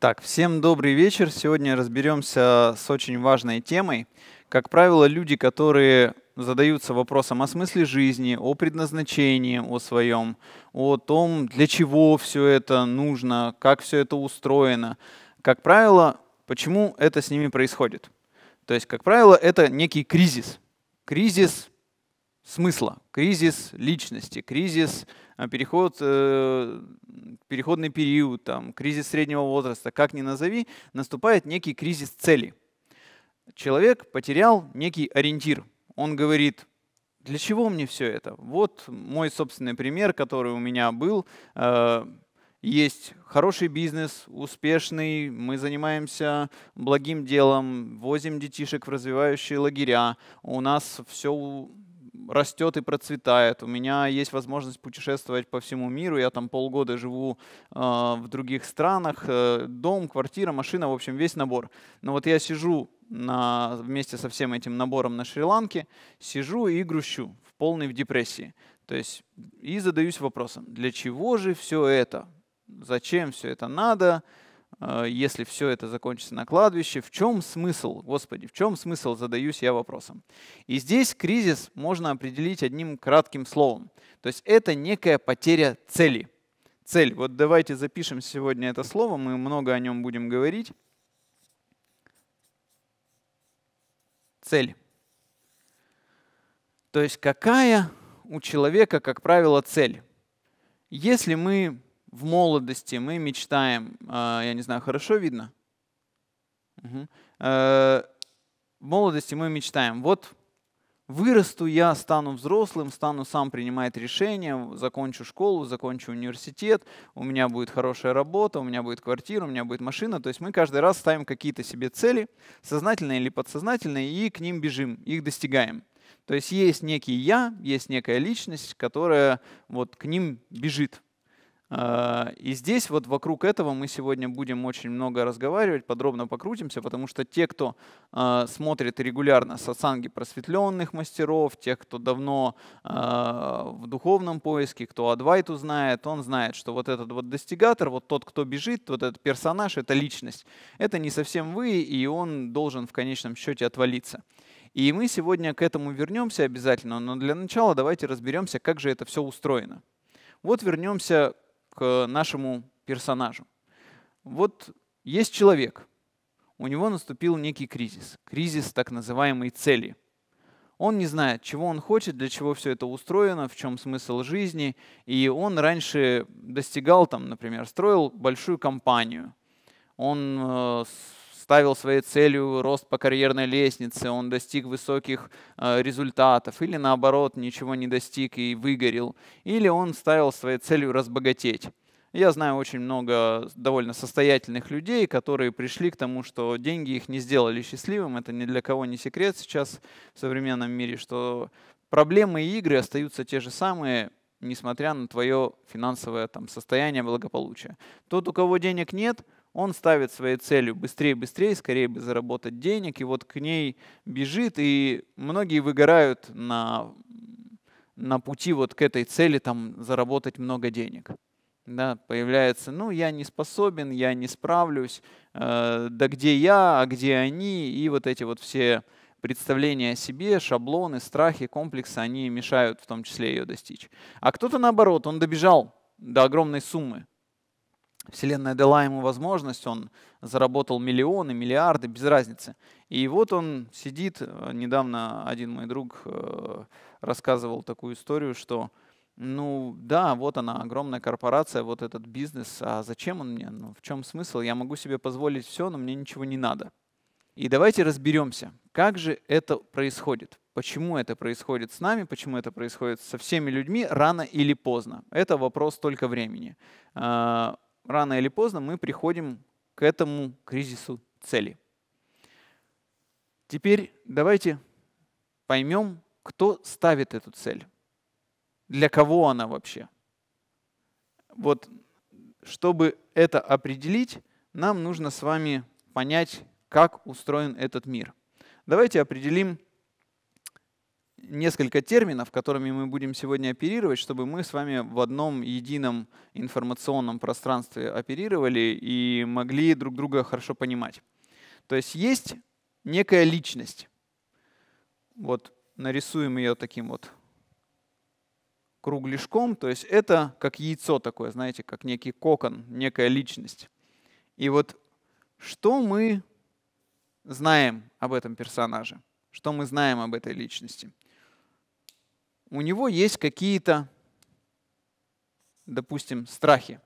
Так, всем добрый вечер. Сегодня разберемся с очень важной темой. Как правило, люди, которые задаются вопросом о смысле жизни, о предназначении, о своем, о том, для чего все это нужно, как все это устроено, как правило, почему это с ними происходит. То есть, как правило, это некий кризис. Кризис смысла. Кризис личности, кризис э, переход, э, переходный период, там, кризис среднего возраста, как ни назови, наступает некий кризис цели. Человек потерял некий ориентир. Он говорит, для чего мне все это? Вот мой собственный пример, который у меня был. Э, есть хороший бизнес, успешный, мы занимаемся благим делом, возим детишек в развивающие лагеря, у нас все растет и процветает. У меня есть возможность путешествовать по всему миру. Я там полгода живу э, в других странах. Э, дом, квартира, машина, в общем, весь набор. Но вот я сижу на, вместе со всем этим набором на Шри-Ланке, сижу и грущу в полной в депрессии. То есть и задаюсь вопросом, для чего же все это? Зачем все это надо? Э, если все это закончится на кладбище, в чем смысл, Господи, в чем смысл, задаюсь я вопросом. И здесь кризис можно определить одним кратким словом. То есть это некая потеря цели. Цель. Вот давайте запишем сегодня это слово, мы много о нем будем говорить. Цель. То есть какая у человека, как правило, цель? Если мы в молодости мы мечтаем, а, я не знаю, хорошо видно? Угу. В молодости мы мечтаем, вот вырасту я, стану взрослым, стану сам принимать решения, закончу школу, закончу университет, у меня будет хорошая работа, у меня будет квартира, у меня будет машина. То есть мы каждый раз ставим какие-то себе цели, сознательные или подсознательные, и к ним бежим, их достигаем. То есть есть некий я, есть некая личность, которая вот к ним бежит. А, и здесь вот вокруг этого мы сегодня будем очень много разговаривать, подробно покрутимся, потому что те, кто а, смотрит регулярно сатсанги просветленных мастеров, те, кто давно а, в духовном поиске, кто Адвайту знает, он знает, что вот этот вот достигатор, вот тот, кто бежит, вот этот персонаж, это личность. Это не совсем вы, и он должен в конечном счете отвалиться. И мы сегодня к этому вернемся обязательно, но для начала давайте разберемся, как же это все устроено. Вот вернемся нашему персонажу. Вот есть человек, у него наступил некий кризис, кризис так называемой цели. Он не знает, чего он хочет, для чего все это устроено, в чем смысл жизни, и он раньше достигал, там, например, строил большую компанию, он э, ставил своей целью рост по карьерной лестнице, он достиг высоких э, результатов, или наоборот ничего не достиг и выгорел, или он ставил своей целью разбогатеть. Я знаю очень много довольно состоятельных людей, которые пришли к тому, что деньги их не сделали счастливым. Это ни для кого не секрет сейчас в современном мире, что проблемы и игры остаются те же самые, несмотря на твое финансовое там, состояние благополучия. Тот, у кого денег нет — он ставит своей целью быстрее, быстрее, скорее бы заработать денег, и вот к ней бежит, и многие выгорают на, на пути вот к этой цели, там, заработать много денег. Да, появляется, ну, я не способен, я не справлюсь, э, да где я, а где они, и вот эти вот все представления о себе, шаблоны, страхи, комплексы, они мешают в том числе ее достичь. А кто-то наоборот, он добежал до огромной суммы, Вселенная дала ему возможность, он заработал миллионы, миллиарды, без разницы. И вот он сидит, э, недавно один мой друг э, рассказывал такую историю, что ну да, вот она, огромная корпорация, вот этот бизнес, а зачем он мне? Ну, в чем смысл? Я могу себе позволить все, но мне ничего не надо. И давайте разберемся, как же это происходит, почему это происходит с нами, почему это происходит со всеми людьми рано или поздно. Это вопрос только времени. Э, рано или поздно мы приходим к этому кризису цели. Теперь давайте поймем, кто ставит эту цель, для кого она вообще. Вот чтобы это определить, нам нужно с вами понять, как устроен этот мир. Давайте определим несколько терминов, которыми мы будем сегодня оперировать, чтобы мы с вами в одном едином информационном пространстве оперировали и могли друг друга хорошо понимать. То есть есть некая личность. Вот нарисуем ее таким вот кругляшком. То есть это как яйцо такое, знаете, как некий кокон, некая личность. И вот что мы знаем об этом персонаже, что мы знаем об этой личности – у него есть какие-то, допустим, страхи.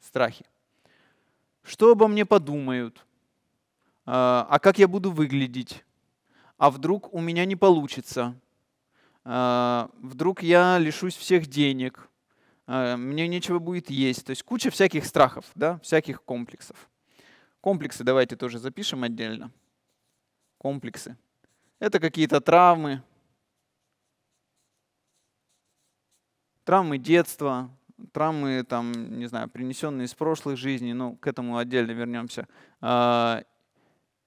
Страхи. Что обо мне подумают? А, а как я буду выглядеть? А вдруг у меня не получится? А, вдруг я лишусь всех денег? А, мне нечего будет есть? То есть куча всяких страхов, да? всяких комплексов. Комплексы давайте тоже запишем отдельно. Комплексы. Это какие-то травмы, травмы детства, травмы, там, не знаю, принесенные из прошлых жизней, ну, к этому отдельно вернемся. А,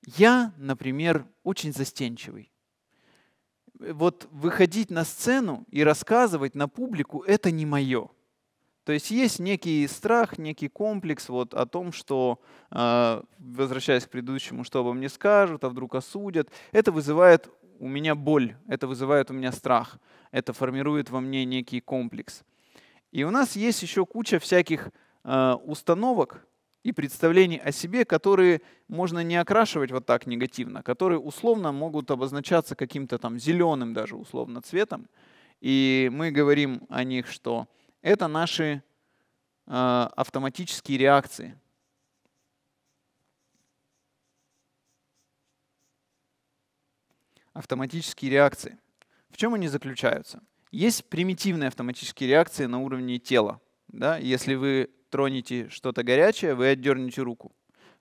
я, например, очень застенчивый. Вот выходить на сцену и рассказывать на публику – это не мое. То есть есть некий страх, некий комплекс вот о том, что, а, возвращаясь к предыдущему, что обо мне скажут, а вдруг осудят. Это вызывает у меня боль, это вызывает у меня страх, это формирует во мне некий комплекс. И у нас есть еще куча всяких а, установок и представлений о себе, которые можно не окрашивать вот так негативно, которые условно могут обозначаться каким-то там зеленым даже условно цветом. И мы говорим о них, что это наши а, автоматические реакции. Автоматические реакции. В чем они заключаются? Есть примитивные автоматические реакции на уровне тела. Да? Если вы тронете что-то горячее, вы отдернете руку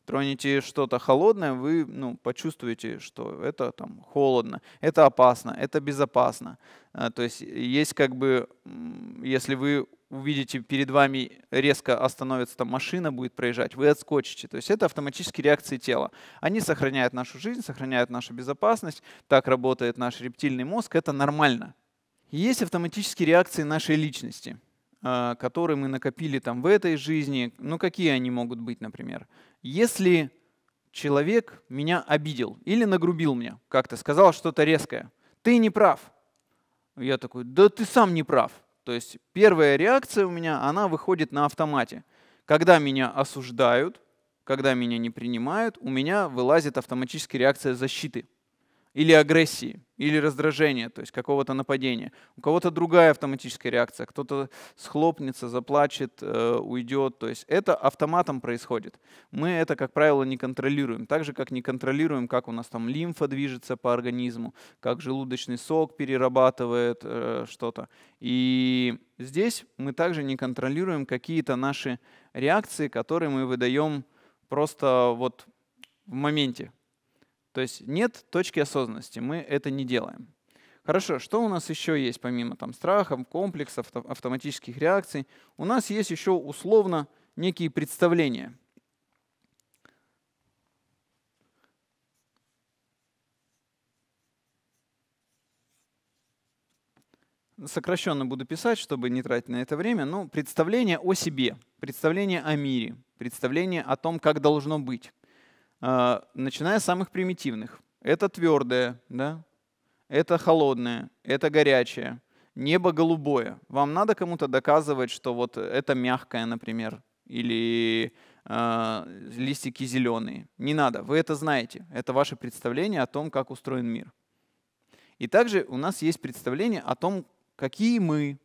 тронете что-то холодное, вы ну, почувствуете, что это там холодно, это опасно, это безопасно. Э, то есть есть как бы, если вы увидите перед вами резко остановится там машина, будет проезжать, вы отскочите. То есть это автоматические реакции тела. Они сохраняют нашу жизнь, сохраняют нашу безопасность. Так работает наш рептильный мозг. Это нормально. Есть автоматические реакции нашей личности – а, которые мы накопили там в этой жизни, ну какие они могут быть, например. Если человек меня обидел или нагрубил мне, как-то сказал что-то резкое, ты не прав. Я такой, да ты сам не прав. То есть первая реакция у меня, она выходит на автомате. Когда меня осуждают, когда меня не принимают, у меня вылазит автоматически реакция защиты – или агрессии, или раздражения, то есть какого-то нападения. У кого-то другая автоматическая реакция, кто-то схлопнется, заплачет, э, уйдет. То есть это автоматом происходит. Мы это, как правило, не контролируем. Так же, как не контролируем, как у нас там лимфа движется по организму, как желудочный сок перерабатывает э, что-то. И здесь мы также не контролируем какие-то наши реакции, которые мы выдаем просто вот в моменте, то есть нет точки осознанности, мы это не делаем. Хорошо, что у нас еще есть, помимо там, страхов, комплексов, автоматических реакций? У нас есть еще условно некие представления. Сокращенно буду писать, чтобы не тратить на это время. Ну, представление о себе, представление о мире, представление о том, как должно быть. А, начиная с самых примитивных. Это твердое, да? это холодное, это горячее, небо голубое. Вам надо кому-то доказывать, что вот это мягкое, например, или э, листики зеленые. Не надо, вы это знаете. Это ваше представление о том, как устроен мир. И также у нас есть представление о том, какие мы,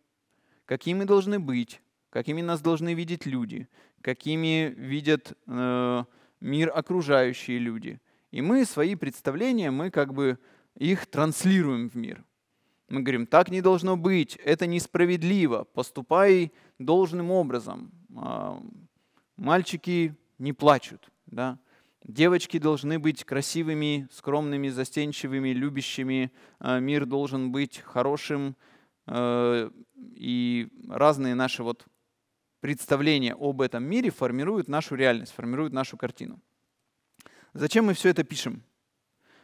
какие мы должны быть, какими нас должны видеть люди, какими видят... Э, мир окружающие люди. И мы свои представления, мы как бы их транслируем в мир. Мы говорим, так не должно быть, это несправедливо, поступай должным образом. А, мальчики не плачут, да? девочки должны быть красивыми, скромными, застенчивыми, любящими, а, мир должен быть хорошим, а, и разные наши вот Представления об этом мире формируют нашу реальность, формируют нашу картину. Зачем мы все это пишем?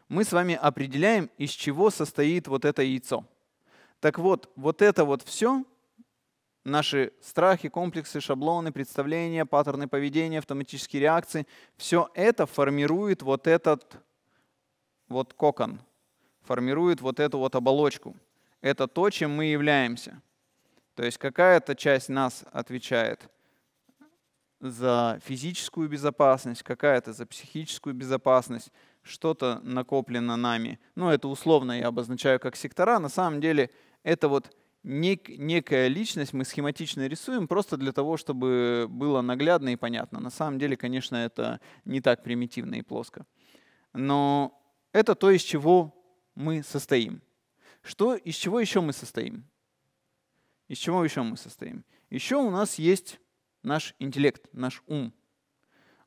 Мы с вами определяем, из чего состоит вот это яйцо. Так вот, вот это вот все, наши страхи, комплексы, шаблоны, представления, паттерны поведения, автоматические реакции, все это формирует вот этот вот кокон, формирует вот эту вот оболочку. Это то, чем мы являемся – то есть какая-то часть нас отвечает за физическую безопасность, какая-то за психическую безопасность, что-то накоплено нами. Ну, это условно я обозначаю как сектора. На самом деле это вот нек- некая личность, мы схематично рисуем просто для того, чтобы было наглядно и понятно. На самом деле, конечно, это не так примитивно и плоско. Но это то, из чего мы состоим. Что, из чего еще мы состоим? Из чего еще мы состоим? Еще у нас есть наш интеллект, наш ум.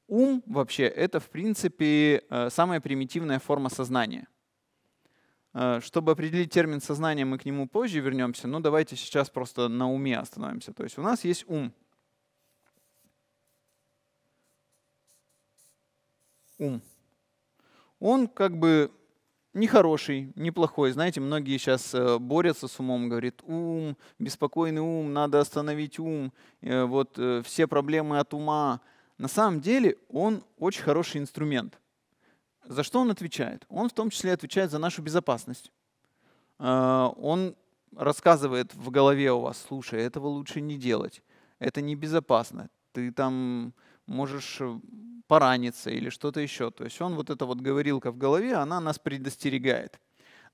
Ум вообще это, в принципе, э, самая примитивная форма сознания. Э, чтобы определить термин сознания, мы к нему позже вернемся, но давайте сейчас просто на уме остановимся. То есть у нас есть ум. Ум. Он как бы нехороший, неплохой. Знаете, многие сейчас э, борются с умом, говорят, ум, беспокойный ум, надо остановить ум, э, вот э, все проблемы от ума. На самом деле он очень хороший инструмент. За что он отвечает? Он в том числе отвечает за нашу безопасность. Он рассказывает в голове у вас, слушай, этого лучше не делать, это небезопасно, ты там можешь э, пораниться или что-то еще. То есть он вот эта вот говорилка в голове, она нас предостерегает.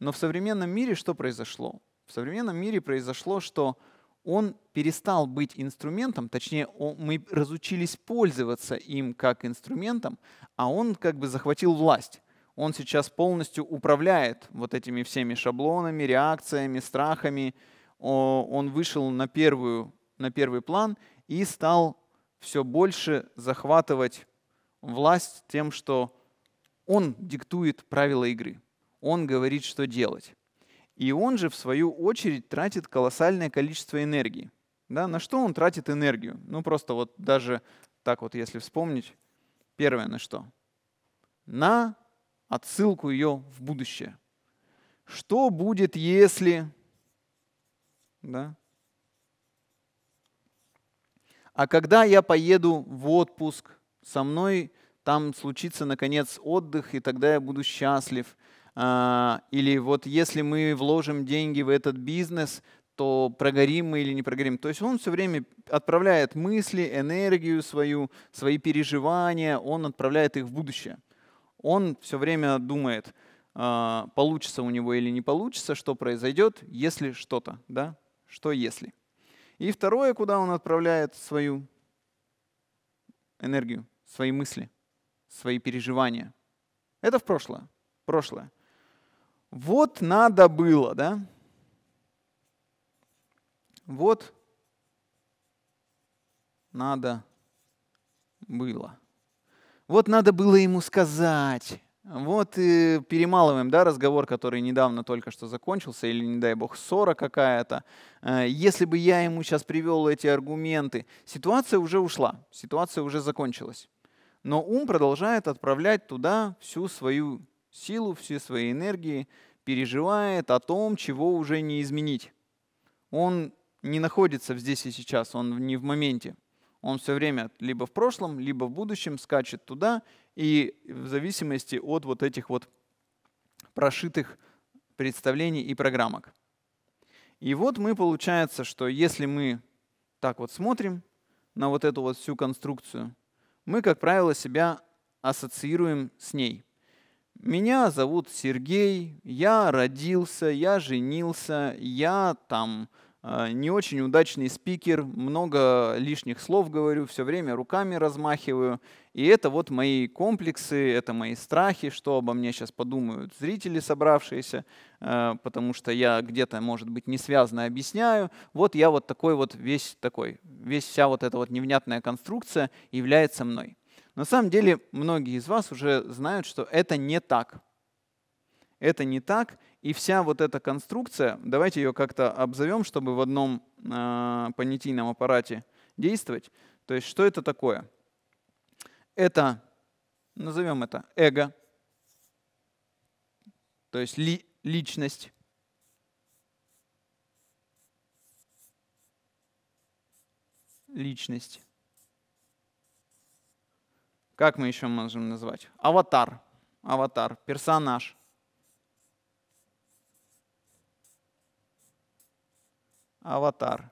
Но в современном мире что произошло? В современном мире произошло, что он перестал быть инструментом, точнее, мы разучились пользоваться им как инструментом, а он как бы захватил власть. Он сейчас полностью управляет вот этими всеми шаблонами, реакциями, страхами. Он вышел на, первую, на первый план и стал все больше захватывать власть тем, что он диктует правила игры. Он говорит, что делать. И он же, в свою очередь, тратит колоссальное количество энергии. Да, на что он тратит энергию? Ну просто вот даже так вот, если вспомнить, первое на что? На отсылку ее в будущее. Что будет, если... Да? А когда я поеду в отпуск, со мной там случится наконец отдых, и тогда я буду счастлив. А, или вот если мы вложим деньги в этот бизнес, то прогорим мы или не прогорим. То есть он все время отправляет мысли, энергию свою, свои переживания, он отправляет их в будущее. Он все время думает, а, получится у него или не получится, что произойдет, если что-то, да, что если. И второе, куда он отправляет свою энергию, свои мысли, свои переживания. Это в прошлое. Прошлое. Вот надо было, да? Вот надо было. Вот надо было ему сказать. Вот и перемалываем да, разговор, который недавно только что закончился, или, не дай бог, ссора какая-то. Э, если бы я ему сейчас привел эти аргументы, ситуация уже ушла, ситуация уже закончилась. Но ум продолжает отправлять туда всю свою силу, все свои энергии, переживает о том, чего уже не изменить. Он не находится здесь и сейчас, он не в моменте. Он все время либо в прошлом, либо в будущем скачет туда и в зависимости от вот этих вот прошитых представлений и программок. И вот мы получается, что если мы так вот смотрим на вот эту вот всю конструкцию, мы, как правило, себя ассоциируем с ней. Меня зовут Сергей, я родился, я женился, я там а, не очень удачный спикер, много лишних слов говорю, все время руками размахиваю. И это вот мои комплексы, это мои страхи, что обо мне сейчас подумают зрители собравшиеся, а, потому что я где-то, может быть, не связано объясняю. Вот я вот такой вот весь такой, весь вся вот эта вот невнятная конструкция является мной. На самом деле многие из вас уже знают, что это не так. Это не так, и вся вот эта конструкция, давайте ее как-то обзовем, чтобы в одном э, понятийном аппарате действовать. То есть что это такое? Это, назовем это эго, то есть ли, личность. Личность. Как мы еще можем назвать? Аватар. Аватар, персонаж. аватар.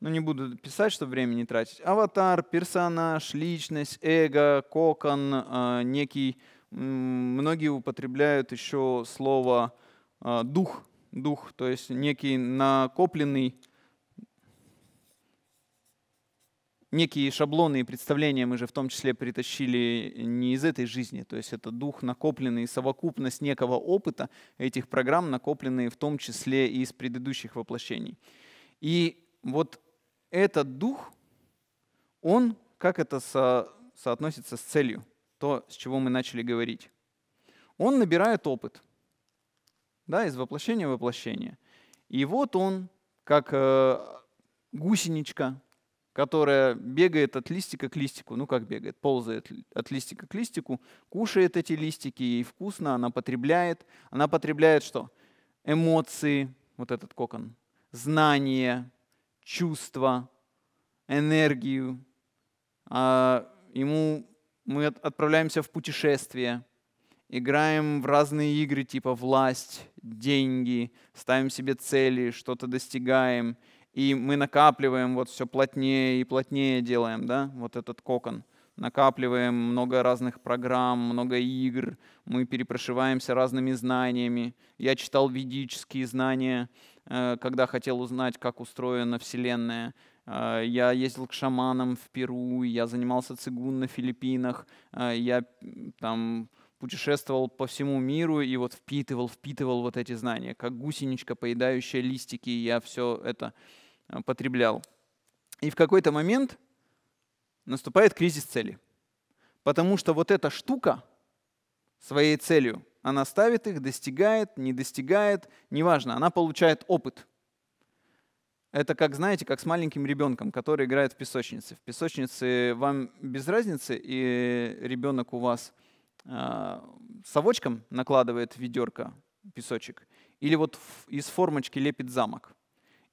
Ну, не буду писать, чтобы время не тратить. Аватар, персонаж, личность, эго, кокон, э, некий. Многие употребляют еще слово э, дух, дух, то есть некий накопленный, некие шаблоны и представления мы же в том числе притащили не из этой жизни, то есть это дух накопленный, совокупность некого опыта этих программ, накопленные в том числе и из предыдущих воплощений. И вот этот дух, он, как это со, соотносится с целью, то, с чего мы начали говорить. Он набирает опыт да, из воплощения в воплощение. И вот он, как э, гусеничка, которая бегает от листика к листику, ну как бегает, ползает от листика к листику, кушает эти листики, ей вкусно, она потребляет. Она потребляет что? Эмоции, вот этот кокон знание, чувство, энергию. А ему мы отправляемся в путешествие, играем в разные игры типа власть, деньги, ставим себе цели, что-то достигаем, и мы накапливаем вот все плотнее и плотнее делаем, да, вот этот кокон. Накапливаем много разных программ, много игр, мы перепрошиваемся разными знаниями. Я читал ведические знания, Э, когда хотел узнать, как устроена Вселенная. Э, я ездил к шаманам в Перу, я занимался цигун на Филиппинах, э, я там путешествовал по всему миру и вот впитывал, впитывал вот эти знания, как гусеничка, поедающая листики, я все это потреблял. И в какой-то момент наступает кризис цели. Потому что вот эта штука своей целью она ставит их, достигает, не достигает, неважно, она получает опыт. Это как, знаете, как с маленьким ребенком, который играет в песочнице. В песочнице вам без разницы, и ребенок у вас э, совочком накладывает ведерко, песочек, или вот из формочки лепит замок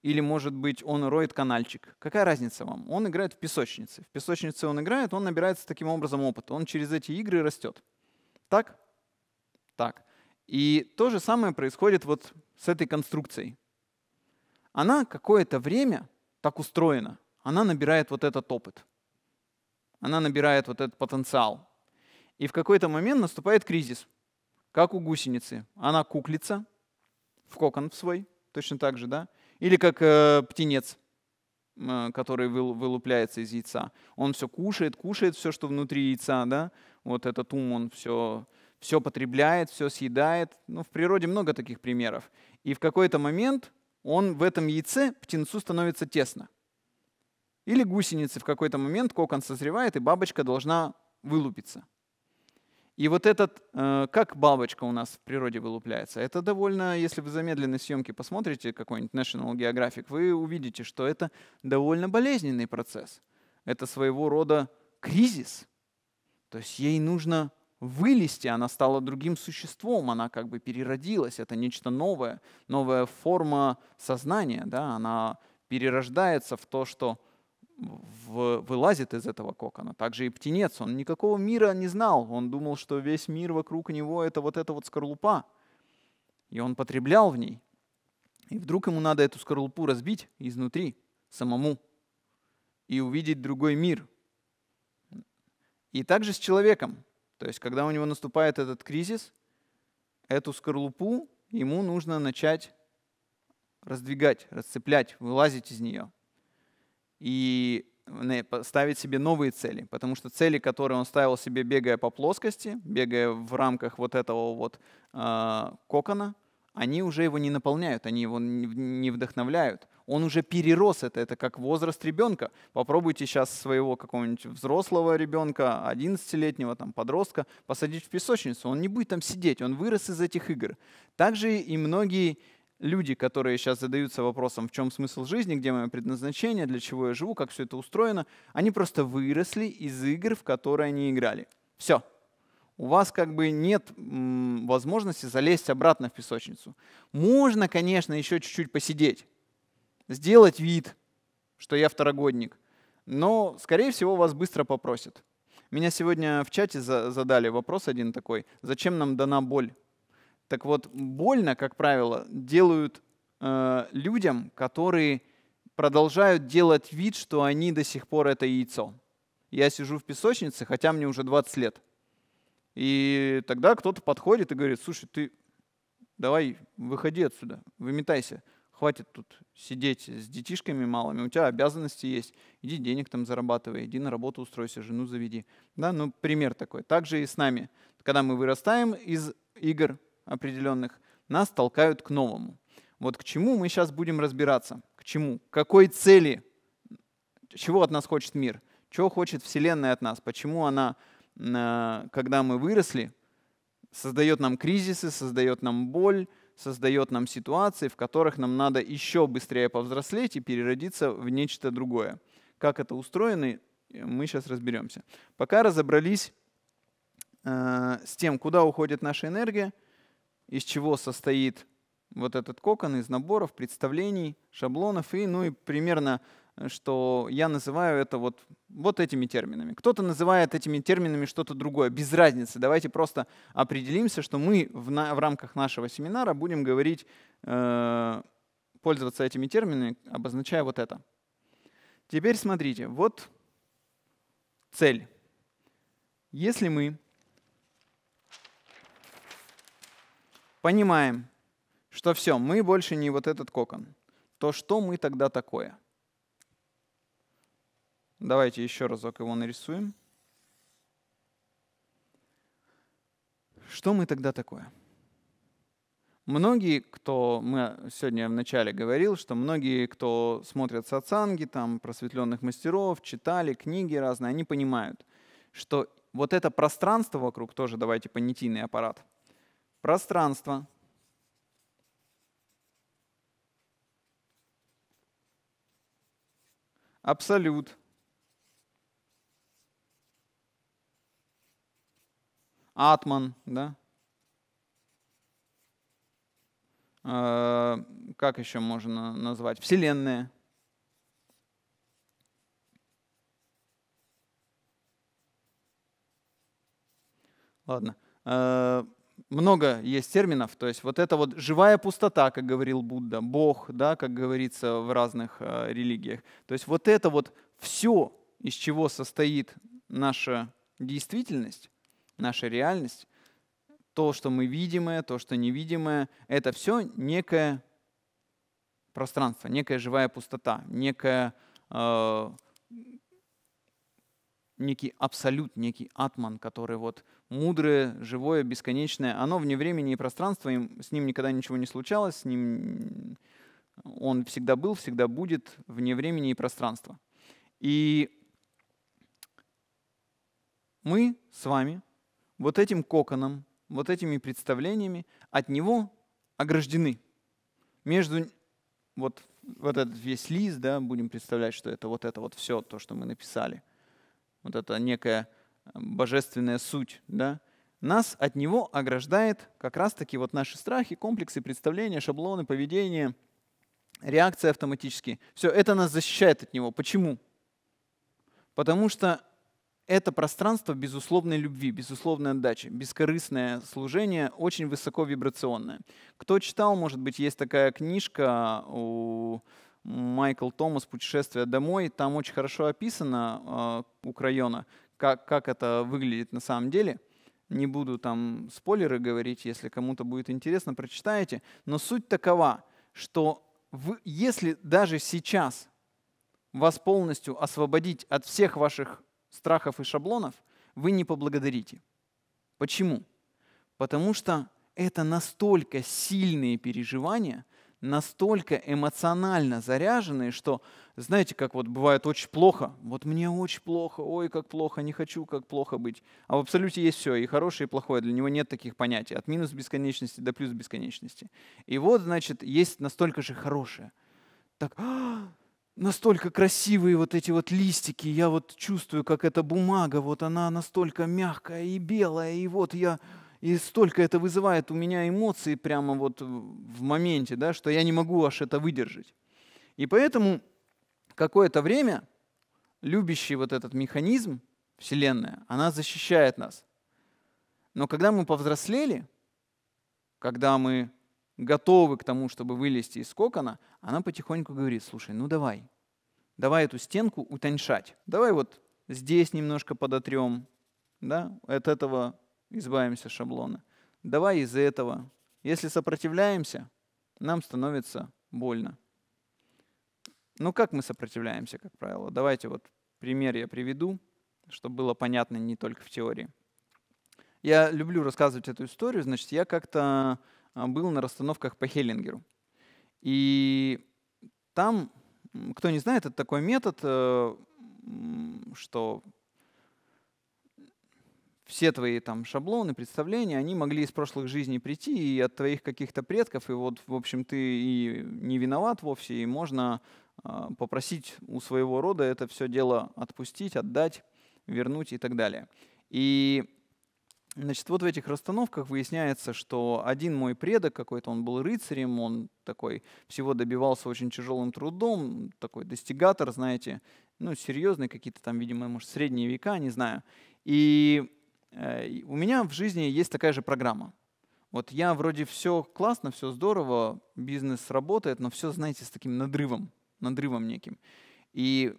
или, может быть, он роет канальчик. Какая разница вам? Он играет в песочнице. В песочнице он играет, он набирается таким образом опыт. Он через эти игры растет. Так? Так. И то же самое происходит вот с этой конструкцией. Она какое-то время так устроена. Она набирает вот этот опыт. Она набирает вот этот потенциал. И в какой-то момент наступает кризис, как у гусеницы. Она куклится в кокон свой, точно так же, да? Или как э, птенец, э, который вылупляется из яйца. Он все кушает, кушает все, что внутри яйца, да? Вот этот ум, он все все потребляет, все съедает. Ну, в природе много таких примеров. И в какой-то момент он в этом яйце птенцу становится тесно. Или гусеницы в какой-то момент кокон созревает, и бабочка должна вылупиться. И вот этот, э, как бабочка у нас в природе вылупляется, это довольно, если вы замедленной съемки посмотрите какой-нибудь National Geographic, вы увидите, что это довольно болезненный процесс. Это своего рода кризис. То есть ей нужно вылезти, она стала другим существом, она как бы переродилась, это нечто новое, новая форма сознания, да, она перерождается в то, что в, вылазит из этого кокона. Также и птенец, он никакого мира не знал, он думал, что весь мир вокруг него — это вот эта вот скорлупа, и он потреблял в ней. И вдруг ему надо эту скорлупу разбить изнутри, самому, и увидеть другой мир. И также с человеком. То есть, когда у него наступает этот кризис, эту скорлупу ему нужно начать раздвигать, расцеплять, вылазить из нее и ставить себе новые цели, потому что цели, которые он ставил себе, бегая по плоскости, бегая в рамках вот этого вот э, кокона, они уже его не наполняют, они его не вдохновляют он уже перерос это, это как возраст ребенка. Попробуйте сейчас своего какого-нибудь взрослого ребенка, 11-летнего там, подростка, посадить в песочницу, он не будет там сидеть, он вырос из этих игр. Также и многие люди, которые сейчас задаются вопросом, в чем смысл жизни, где мое предназначение, для чего я живу, как все это устроено, они просто выросли из игр, в которые они играли. Все. У вас как бы нет возможности залезть обратно в песочницу. Можно, конечно, еще чуть-чуть посидеть сделать вид, что я второгодник. Но, скорее всего, вас быстро попросят. Меня сегодня в чате задали вопрос один такой. Зачем нам дана боль? Так вот, больно, как правило, делают э, людям, которые продолжают делать вид, что они до сих пор это яйцо. Я сижу в песочнице, хотя мне уже 20 лет. И тогда кто-то подходит и говорит, слушай, ты давай выходи отсюда, выметайся хватит тут сидеть с детишками малыми, у тебя обязанности есть, иди денег там зарабатывай, иди на работу устройся, жену заведи. Да, ну, пример такой. Также и с нами. Когда мы вырастаем из игр определенных, нас толкают к новому. Вот к чему мы сейчас будем разбираться? К чему? К какой цели? Чего от нас хочет мир? Чего хочет Вселенная от нас? Почему она, э, когда мы выросли, создает нам кризисы, создает нам боль, создает нам ситуации, в которых нам надо еще быстрее повзрослеть и переродиться в нечто другое. Как это устроено, э, мы сейчас разберемся. Пока разобрались э, с тем, куда уходит наша энергия, из чего состоит вот этот кокон из наборов, представлений, шаблонов и, ну и примерно, э, что я называю это вот вот этими терминами. Кто-то называет этими терминами что-то другое. Без разницы. Давайте просто определимся, что мы в, на, в рамках нашего семинара будем говорить, э, пользоваться этими терминами, обозначая вот это. Теперь смотрите, вот цель. Если мы понимаем, что все, мы больше не вот этот кокон, то что мы тогда такое? Давайте еще разок его нарисуем. Что мы тогда такое? Многие, кто, мы сегодня вначале говорил, что многие, кто смотрят сатсанги, там, просветленных мастеров, читали книги разные, они понимают, что вот это пространство вокруг, тоже давайте понятийный аппарат, пространство, абсолют, Атман, да? Э, как еще можно назвать? Вселенная. Ладно. Э, много есть терминов, то есть вот это вот живая пустота, как говорил Будда, Бог, да, как говорится в разных э, религиях. То есть вот это вот все, из чего состоит наша действительность, наша реальность, то, что мы видимое, то, что невидимое, это все некое пространство, некая живая пустота, некая, э, некий абсолют, некий атман, который вот мудрое, живое, бесконечное, оно вне времени и пространства, им, с ним никогда ничего не случалось, с ним он всегда был, всегда будет вне времени и пространства. И мы с вами вот этим коконом, вот этими представлениями от него ограждены. Между вот, вот этот весь лист, да, будем представлять, что это вот это вот все, то, что мы написали. Вот это некая э, божественная суть, да, нас от него ограждает как раз-таки вот наши страхи, комплексы, представления, шаблоны, поведение, реакция автоматически. Все это нас защищает от него. Почему? Потому что это пространство безусловной любви, безусловной отдачи, бескорыстное служение, очень высоковибрационное. Кто читал, может быть, есть такая книжка а, у Майкл Томас «Путешествие домой». Там очень хорошо описано э, у Крайона, как, как это выглядит на самом деле. Не буду там спойлеры говорить, если кому-то будет интересно, прочитаете. Но суть такова, что вы, если даже сейчас вас полностью освободить от всех ваших страхов и шаблонов, вы не поблагодарите. Почему? Потому что это настолько сильные переживания, настолько эмоционально заряженные, что, знаете, как вот бывает очень плохо, вот мне очень плохо, ой, как плохо, не хочу, как плохо быть. А в абсолюте есть все, и хорошее, и плохое, для него нет таких понятий, от минус бесконечности до плюс бесконечности. И вот, значит, есть настолько же хорошее. Так, а, настолько красивые вот эти вот листики, я вот чувствую, как эта бумага, вот она настолько мягкая и белая, и вот я, и столько это вызывает у меня эмоций прямо вот в моменте, да, что я не могу аж это выдержать. И поэтому какое-то время любящий вот этот механизм, Вселенная, она защищает нас. Но когда мы повзрослели, когда мы готовы к тому, чтобы вылезти из кокона, она потихоньку говорит, слушай, ну давай, давай эту стенку утоньшать. Давай вот здесь немножко подотрем, да, от этого избавимся шаблона. Давай из этого. Если сопротивляемся, нам становится больно. Ну как мы сопротивляемся, как правило? Давайте вот пример я приведу, чтобы было понятно не только в теории. Я люблю рассказывать эту историю. Значит, я как-то а, был на расстановках по Хеллингеру. И там, кто не знает, это такой метод, э, что все твои там шаблоны, представления, они могли из прошлых жизней прийти и от твоих каких-то предков, и вот, в общем, ты и не виноват вовсе, и можно а, попросить у своего рода это все дело отпустить, отдать, вернуть и так далее. И Значит, вот в этих расстановках выясняется, что один мой предок какой-то, он был рыцарем, он такой всего добивался очень тяжелым трудом, такой достигатор, знаете, ну, серьезный какие-то там, видимо, может, средние века, не знаю. И э, у меня в жизни есть такая же программа. Вот я вроде все классно, все здорово, бизнес работает, но все, знаете, с таким надрывом, надрывом неким. И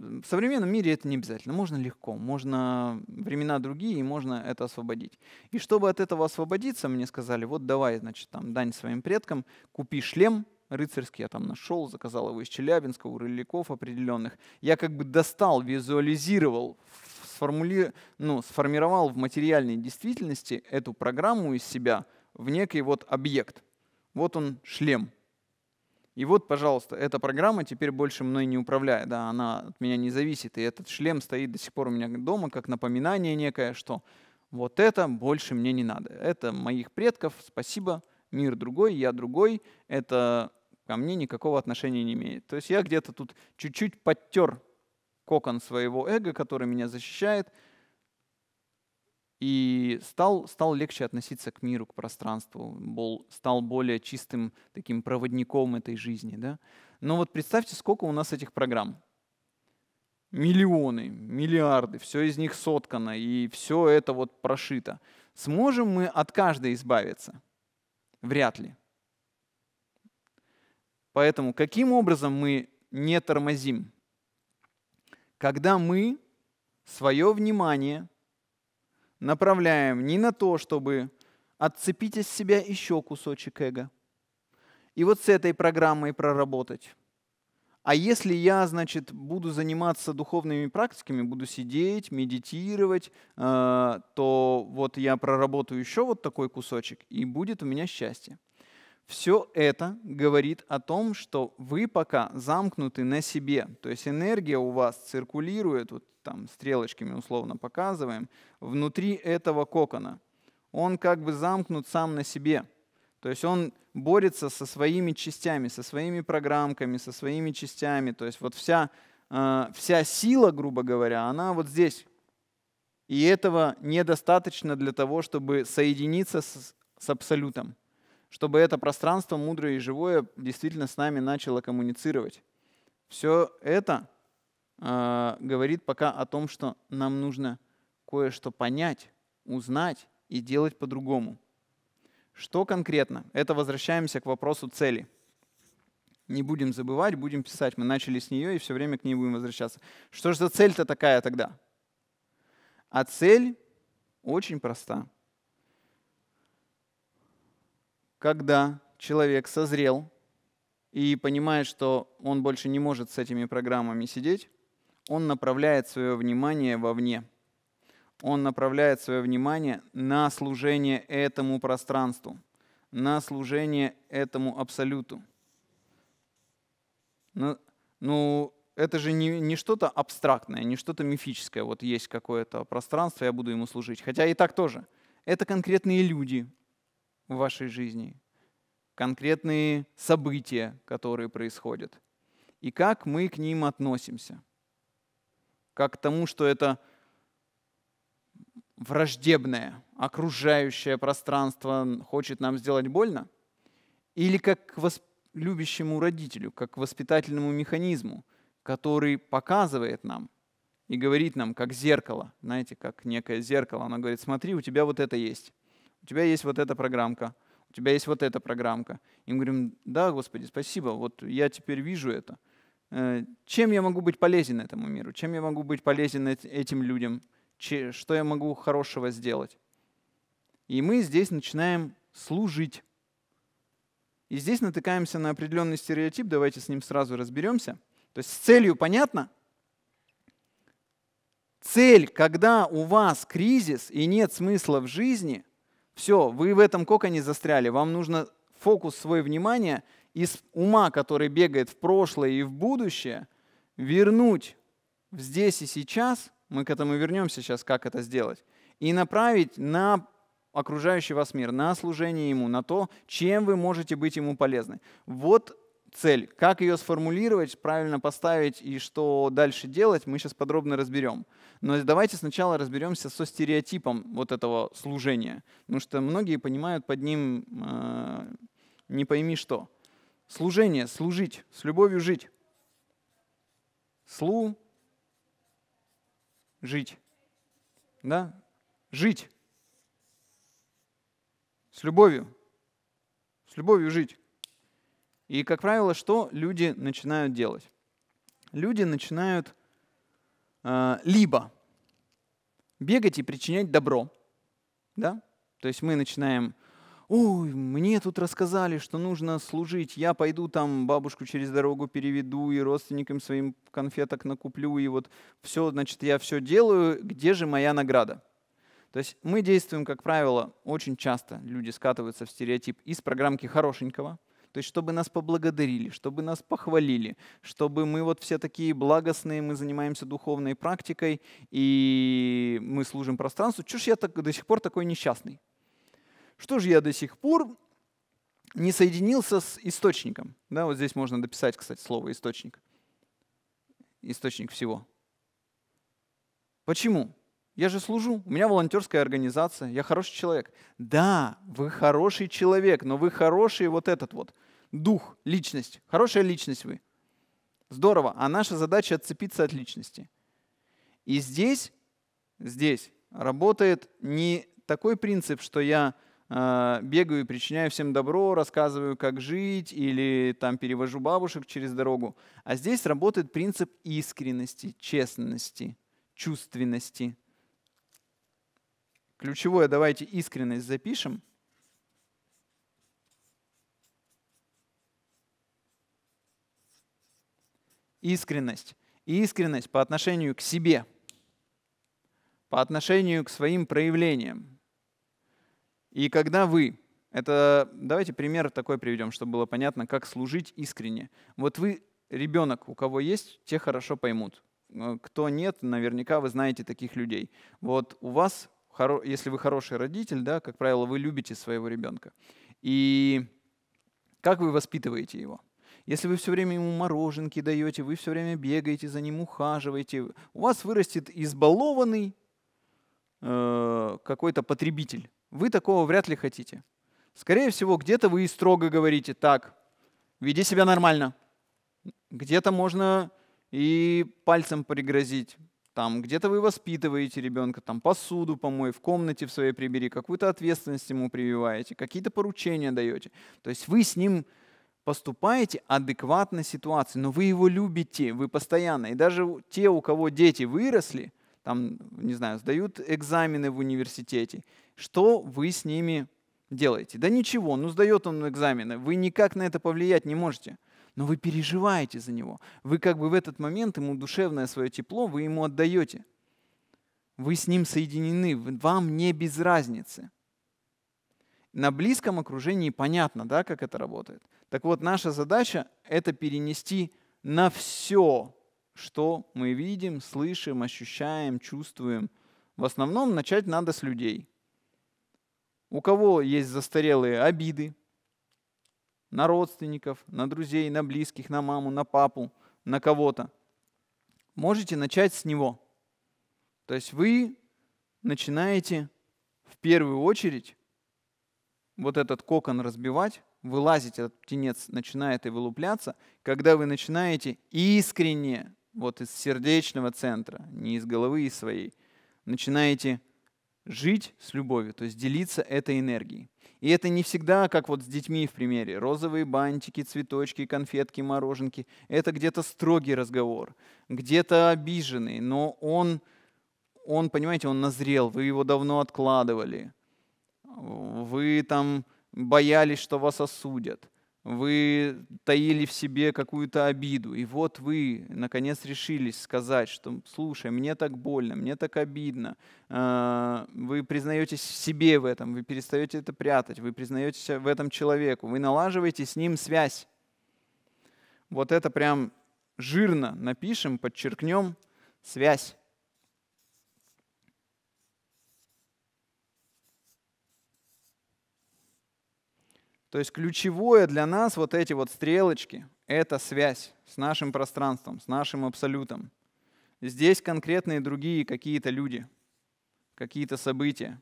в современном мире это не обязательно. Можно легко, можно времена другие, и можно это освободить. И чтобы от этого освободиться, мне сказали, вот давай, значит, там, дань своим предкам, купи шлем рыцарский, я там нашел, заказал его из Челябинска, у рыляков определенных. Я как бы достал, визуализировал, сформули... ну, сформировал в материальной действительности эту программу из себя в некий вот объект. Вот он, шлем, и вот, пожалуйста, эта программа теперь больше мной не управляет, да, она от меня не зависит. И этот шлем стоит до сих пор у меня дома, как напоминание некое, что вот это больше мне не надо. Это моих предков, спасибо, мир другой, я другой, это ко мне никакого отношения не имеет. То есть я где-то тут чуть-чуть подтер кокон своего эго, который меня защищает, и стал, стал легче относиться к миру, к пространству, был, стал более чистым таким проводником этой жизни. Да? Но вот представьте, сколько у нас этих программ. Миллионы, миллиарды, все из них соткано, и все это вот прошито. Сможем мы от каждой избавиться? Вряд ли. Поэтому каким образом мы не тормозим? Когда мы свое внимание – направляем не на то, чтобы отцепить из себя еще кусочек эго. И вот с этой программой проработать. А если я, значит, буду заниматься духовными практиками, буду сидеть, медитировать, э, то вот я проработаю еще вот такой кусочек, и будет у меня счастье. Все это говорит о том, что вы пока замкнуты на себе. То есть энергия у вас циркулирует, вот там стрелочками условно показываем, внутри этого кокона. Он как бы замкнут сам на себе. То есть он борется со своими частями, со своими программками, со своими частями. То есть вот вся, э, вся сила, грубо говоря, она вот здесь. И этого недостаточно для того, чтобы соединиться с, с абсолютом. Чтобы это пространство мудрое и живое действительно с нами начало коммуницировать. Все это а, говорит пока о том, что нам нужно кое-что понять, узнать и делать по-другому. Что конкретно? Это возвращаемся к вопросу цели. Не будем забывать, будем писать. Мы начали с нее и все время к ней будем возвращаться. Что же за цель-то такая тогда? А цель очень проста. Когда человек созрел и понимает, что он больше не может с этими программами сидеть, он направляет свое внимание вовне. Он направляет свое внимание на служение этому пространству, на служение этому абсолюту. Ну, ну это же не, не что-то абстрактное, не что-то мифическое. Вот есть какое-то пространство, я буду ему служить. Хотя и так тоже. Это конкретные люди в вашей жизни, конкретные события, которые происходят. И как мы к ним относимся – как к тому, что это враждебное, окружающее пространство хочет нам сделать больно, или как к восп... любящему родителю, как к воспитательному механизму, который показывает нам и говорит нам, как зеркало, знаете, как некое зеркало, оно говорит, смотри, у тебя вот это есть, у тебя есть вот эта программка, у тебя есть вот эта программка. И мы говорим, да, Господи, спасибо, вот я теперь вижу это – Э, чем я могу быть полезен этому миру, чем я могу быть полезен этим людям, что я могу хорошего сделать. И мы здесь начинаем служить. И здесь натыкаемся на определенный стереотип, давайте с ним сразу разберемся. То есть с целью понятно? Цель, когда у вас кризис и нет смысла в жизни, все, вы в этом коконе застряли, вам нужно фокус свой внимания из ума, который бегает в прошлое и в будущее, вернуть в здесь и сейчас, мы к этому вернемся сейчас, как это сделать, и направить на окружающий вас мир, на служение Ему, на то, чем вы можете быть Ему полезны. Вот цель. Как ее сформулировать, правильно поставить и что дальше делать, мы сейчас подробно разберем. Но давайте сначала разберемся со стереотипом вот этого служения. Потому что многие понимают под ним э, не пойми что. Служение, служить, с любовью жить. Слу, жить. Да? Жить. С любовью. С любовью жить. И, как правило, что люди начинают делать? Люди начинают э, либо бегать и причинять добро, да? То есть мы начинаем ой, мне тут рассказали, что нужно служить, я пойду там бабушку через дорогу переведу и родственникам своим конфеток накуплю, и вот все, значит, я все делаю, где же моя награда? То есть мы действуем, как правило, очень часто люди скатываются в стереотип из программки хорошенького, то есть чтобы нас поблагодарили, чтобы нас похвалили, чтобы мы вот все такие благостные, мы занимаемся духовной практикой, и мы служим пространству. Чушь я так, до сих пор такой несчастный? что же я до сих пор не соединился с источником. Да, вот здесь можно дописать, кстати, слово источник. Источник всего. Почему? Я же служу, у меня волонтерская организация, я хороший человек. Да, вы хороший человек, но вы хороший вот этот вот дух, личность. Хорошая личность вы. Здорово. А наша задача отцепиться от личности. И здесь, здесь работает не такой принцип, что я Э, бегаю и причиняю всем добро, рассказываю, как жить, или там перевожу бабушек через дорогу. А здесь работает принцип искренности, честности, чувственности. Ключевое давайте искренность запишем. Искренность. Искренность по отношению к себе, по отношению к своим проявлениям, и когда вы, это давайте пример такой приведем, чтобы было понятно, как служить искренне. Вот вы ребенок, у кого есть, те хорошо поймут. Кто нет, наверняка вы знаете таких людей. Вот у вас, если вы хороший родитель, да, как правило, вы любите своего ребенка. И как вы воспитываете его? Если вы все время ему мороженки даете, вы все время бегаете за ним, ухаживаете, у вас вырастет избалованный э, какой-то потребитель. Вы такого вряд ли хотите. Скорее всего, где-то вы и строго говорите так, веди себя нормально. Где-то можно и пальцем пригрозить. Там где-то вы воспитываете ребенка, там посуду помой, в комнате в своей прибери, какую-то ответственность ему прививаете, какие-то поручения даете. То есть вы с ним поступаете адекватно ситуации, но вы его любите, вы постоянно. И даже те, у кого дети выросли, там, не знаю, сдают экзамены в университете, что вы с ними делаете? Да ничего, ну сдает он экзамены, вы никак на это повлиять не можете. Но вы переживаете за него. Вы как бы в этот момент ему душевное свое тепло, вы ему отдаете. Вы с ним соединены, вам не без разницы. На близком окружении понятно, да, как это работает. Так вот, наша задача — это перенести на все, что мы видим, слышим, ощущаем, чувствуем. В основном начать надо с людей — у кого есть застарелые обиды на родственников, на друзей, на близких, на маму, на папу, на кого-то, можете начать с него. То есть вы начинаете в первую очередь вот этот кокон разбивать, вылазить, этот птенец начинает и вылупляться, когда вы начинаете искренне, вот из сердечного центра, не из головы своей, начинаете жить с любовью, то есть делиться этой энергией. И это не всегда, как вот с детьми в примере, розовые бантики, цветочки, конфетки, мороженки. Это где-то строгий разговор, где-то обиженный, но он, он, понимаете, он назрел, вы его давно откладывали, вы там боялись, что вас осудят вы таили в себе какую-то обиду, и вот вы, наконец, решились сказать, что, слушай, мне так больно, мне так обидно, а, вы признаетесь в себе в этом, вы перестаете это прятать, вы признаетесь в этом человеку, вы налаживаете с ним связь. Вот это прям жирно напишем, подчеркнем, связь. То есть ключевое для нас вот эти вот стрелочки — это связь с нашим пространством, с нашим абсолютом. Здесь конкретные другие какие-то люди, какие-то события.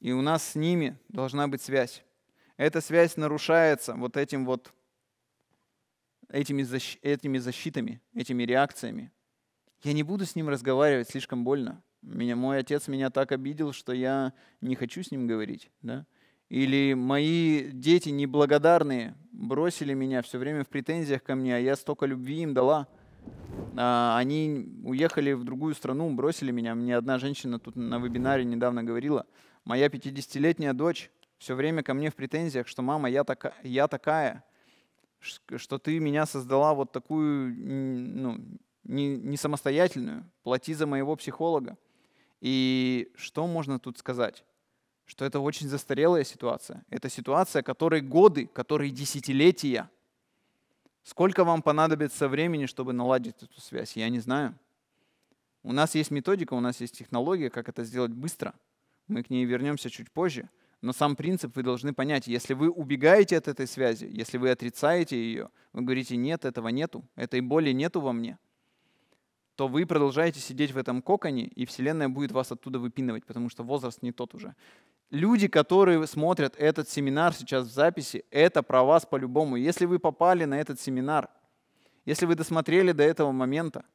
И у нас с ними должна быть связь. Эта связь нарушается вот этим вот этими, защ... этими защитами, этими реакциями. Я не буду с ним разговаривать, слишком больно. Меня, мой отец меня так обидел, что я не хочу с ним говорить. Да? Или мои дети неблагодарные бросили меня все время в претензиях ко мне, а я столько любви им дала. А, они уехали в другую страну, бросили меня. Мне одна женщина тут на вебинаре недавно говорила, моя 50-летняя дочь все время ко мне в претензиях, что мама, я, така, я такая, что ты меня создала вот такую ну, не, не самостоятельную, плати за моего психолога. И что можно тут сказать? что это очень застарелая ситуация. Это ситуация, которой годы, которые десятилетия. Сколько вам понадобится времени, чтобы наладить эту связь, я не знаю. У нас есть методика, у нас есть технология, как это сделать быстро. Мы к ней вернемся чуть позже. Но сам принцип вы должны понять. Если вы убегаете от этой связи, если вы отрицаете ее, вы говорите, нет, этого нету, этой боли нету во мне, то вы продолжаете сидеть в этом коконе, и Вселенная будет вас оттуда выпинывать, потому что возраст не тот уже. Люди, которые смотрят этот семинар сейчас в записи, это про вас по-любому. Если вы попали на этот семинар, если вы досмотрели до этого момента,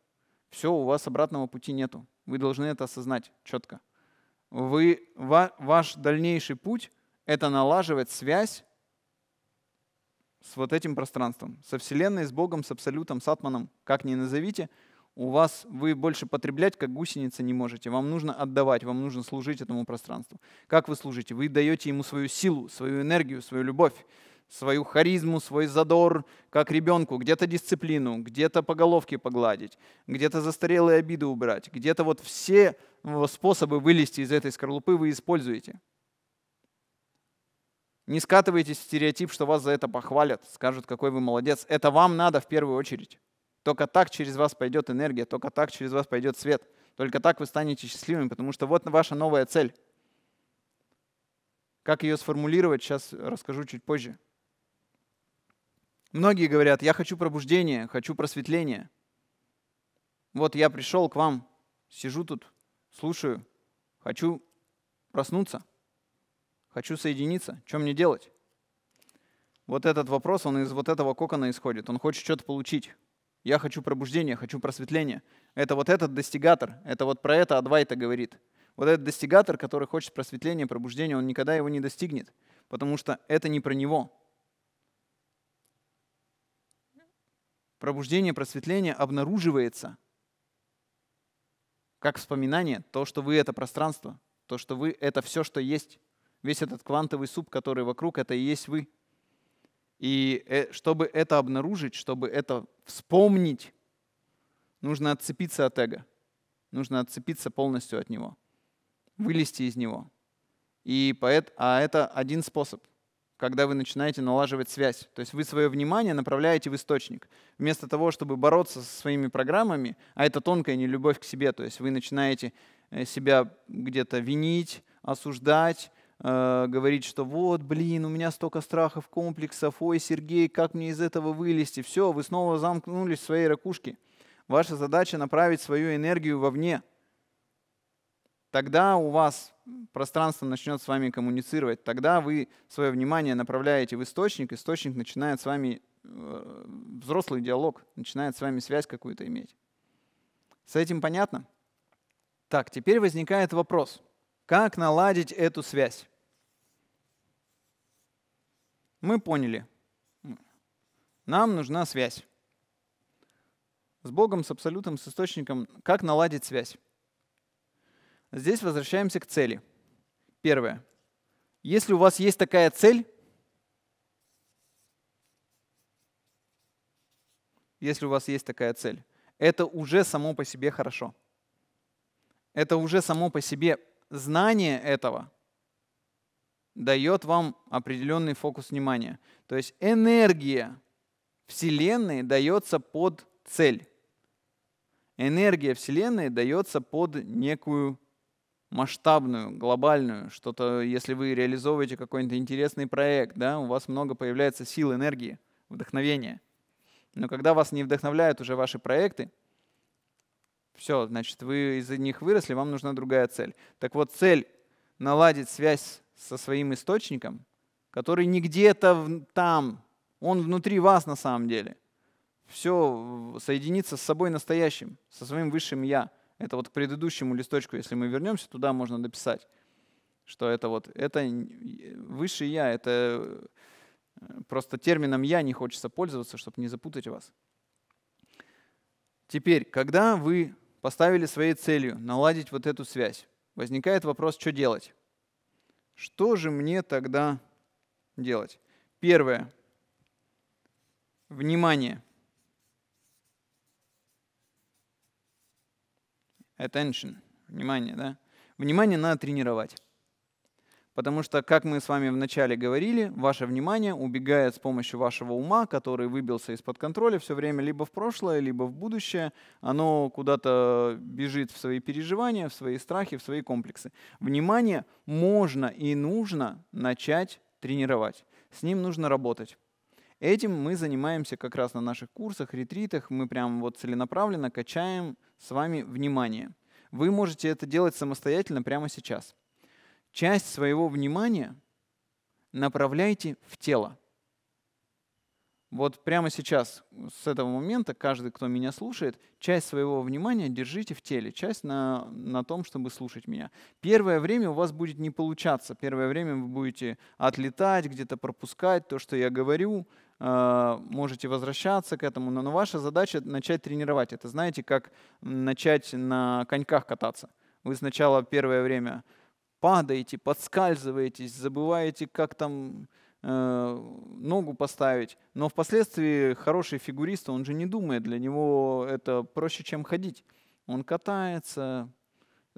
все, у вас обратного пути нету. Вы должны это осознать четко. Вы, ва, ваш дальнейший путь — это налаживать связь с вот этим пространством, со Вселенной, с Богом, с Абсолютом, с Атманом, как ни назовите — у вас вы больше потреблять, как гусеница, не можете. Вам нужно отдавать, вам нужно служить этому пространству. Как вы служите? Вы даете ему свою силу, свою энергию, свою любовь, свою харизму, свой задор, как ребенку, где-то дисциплину, где-то по головке погладить, где-то застарелые обиды убрать, где-то вот все ну, способы вылезти из этой скорлупы вы используете. Не скатывайтесь в стереотип, что вас за это похвалят, скажут, какой вы молодец. Это вам надо в первую очередь. Только так через вас пойдет энергия, только так через вас пойдет свет. Только так вы станете счастливыми, потому что вот ваша новая цель. Как ее сформулировать, сейчас расскажу чуть позже. Многие говорят, я хочу пробуждения, хочу просветления. Вот я пришел к вам, сижу тут, слушаю, хочу проснуться, хочу соединиться, что мне делать? Вот этот вопрос, он из вот этого кокона исходит. Он хочет что-то получить. Я хочу пробуждения, хочу просветления. Это вот этот достигатор, это вот про это Адвайта говорит. Вот этот достигатор, который хочет просветления, пробуждения, он никогда его не достигнет, потому что это не про него. Пробуждение, просветление обнаруживается как вспоминание, то, что вы это пространство, то, что вы это все, что есть. Весь этот квантовый суп, который вокруг, это и есть вы. И э, чтобы это обнаружить, чтобы это вспомнить. Нужно отцепиться от эго. Нужно отцепиться полностью от него. Вылезти из него. И поэт, а это один способ, когда вы начинаете налаживать связь. То есть вы свое внимание направляете в источник. Вместо того, чтобы бороться со своими программами, а это тонкая нелюбовь к себе, то есть вы начинаете э, себя где-то винить, осуждать, Э, говорить, что вот, блин, у меня столько страхов, комплексов, ой, Сергей, как мне из этого вылезти? Все, вы снова замкнулись в своей ракушке. Ваша задача направить свою энергию вовне. Тогда у вас пространство начнет с вами коммуницировать. Тогда вы свое внимание направляете в источник, источник начинает с вами э, взрослый диалог, начинает с вами связь какую-то иметь. С этим понятно? Так, теперь возникает вопрос, как наладить эту связь? мы поняли, нам нужна связь. С Богом, с Абсолютом, с Источником. Как наладить связь? Здесь возвращаемся к цели. Первое. Если у вас есть такая цель, если у вас есть такая цель, это уже само по себе хорошо. Это уже само по себе знание этого – дает вам определенный фокус внимания. То есть энергия Вселенной дается под цель. Энергия Вселенной дается под некую масштабную, глобальную, что-то, если вы реализовываете какой-нибудь интересный проект, да, у вас много появляется сил, энергии, вдохновения. Но когда вас не вдохновляют уже ваши проекты, все, значит, вы из них выросли, вам нужна другая цель. Так вот, цель наладить связь со своим источником, который не где-то там, он внутри вас на самом деле. Все соединиться с собой настоящим, со своим высшим я. Это вот к предыдущему листочку, если мы вернемся, туда можно дописать, что это вот, это э, высшее я, это э, просто термином я не хочется пользоваться, чтобы не запутать вас. Теперь, когда вы поставили своей целью наладить вот эту связь, возникает вопрос, что делать. Что же мне тогда делать? Первое. Внимание. Attention. Внимание, да? Внимание надо тренировать. Потому что, как мы с вами вначале говорили, ваше внимание убегает с помощью вашего ума, который выбился из-под контроля все время либо в прошлое, либо в будущее. Оно куда-то бежит в свои переживания, в свои страхи, в свои комплексы. Внимание можно и нужно начать тренировать. С ним нужно работать. Этим мы занимаемся как раз на наших курсах, ретритах. Мы прям вот целенаправленно качаем с вами внимание. Вы можете это делать самостоятельно прямо сейчас часть своего внимания направляйте в тело. Вот прямо сейчас, с этого момента, каждый, кто меня слушает, часть своего внимания держите в теле, часть на, на том, чтобы слушать меня. Первое время у вас будет не получаться. Первое время вы будете отлетать, где-то пропускать то, что я говорю, э, можете возвращаться к этому, но, ваша задача начать тренировать. Это знаете, как начать на коньках кататься. Вы сначала первое время падаете, подскальзываетесь, забываете, как там э, ногу поставить. Но впоследствии хороший фигурист, он же не думает, для него это проще, чем ходить. Он катается,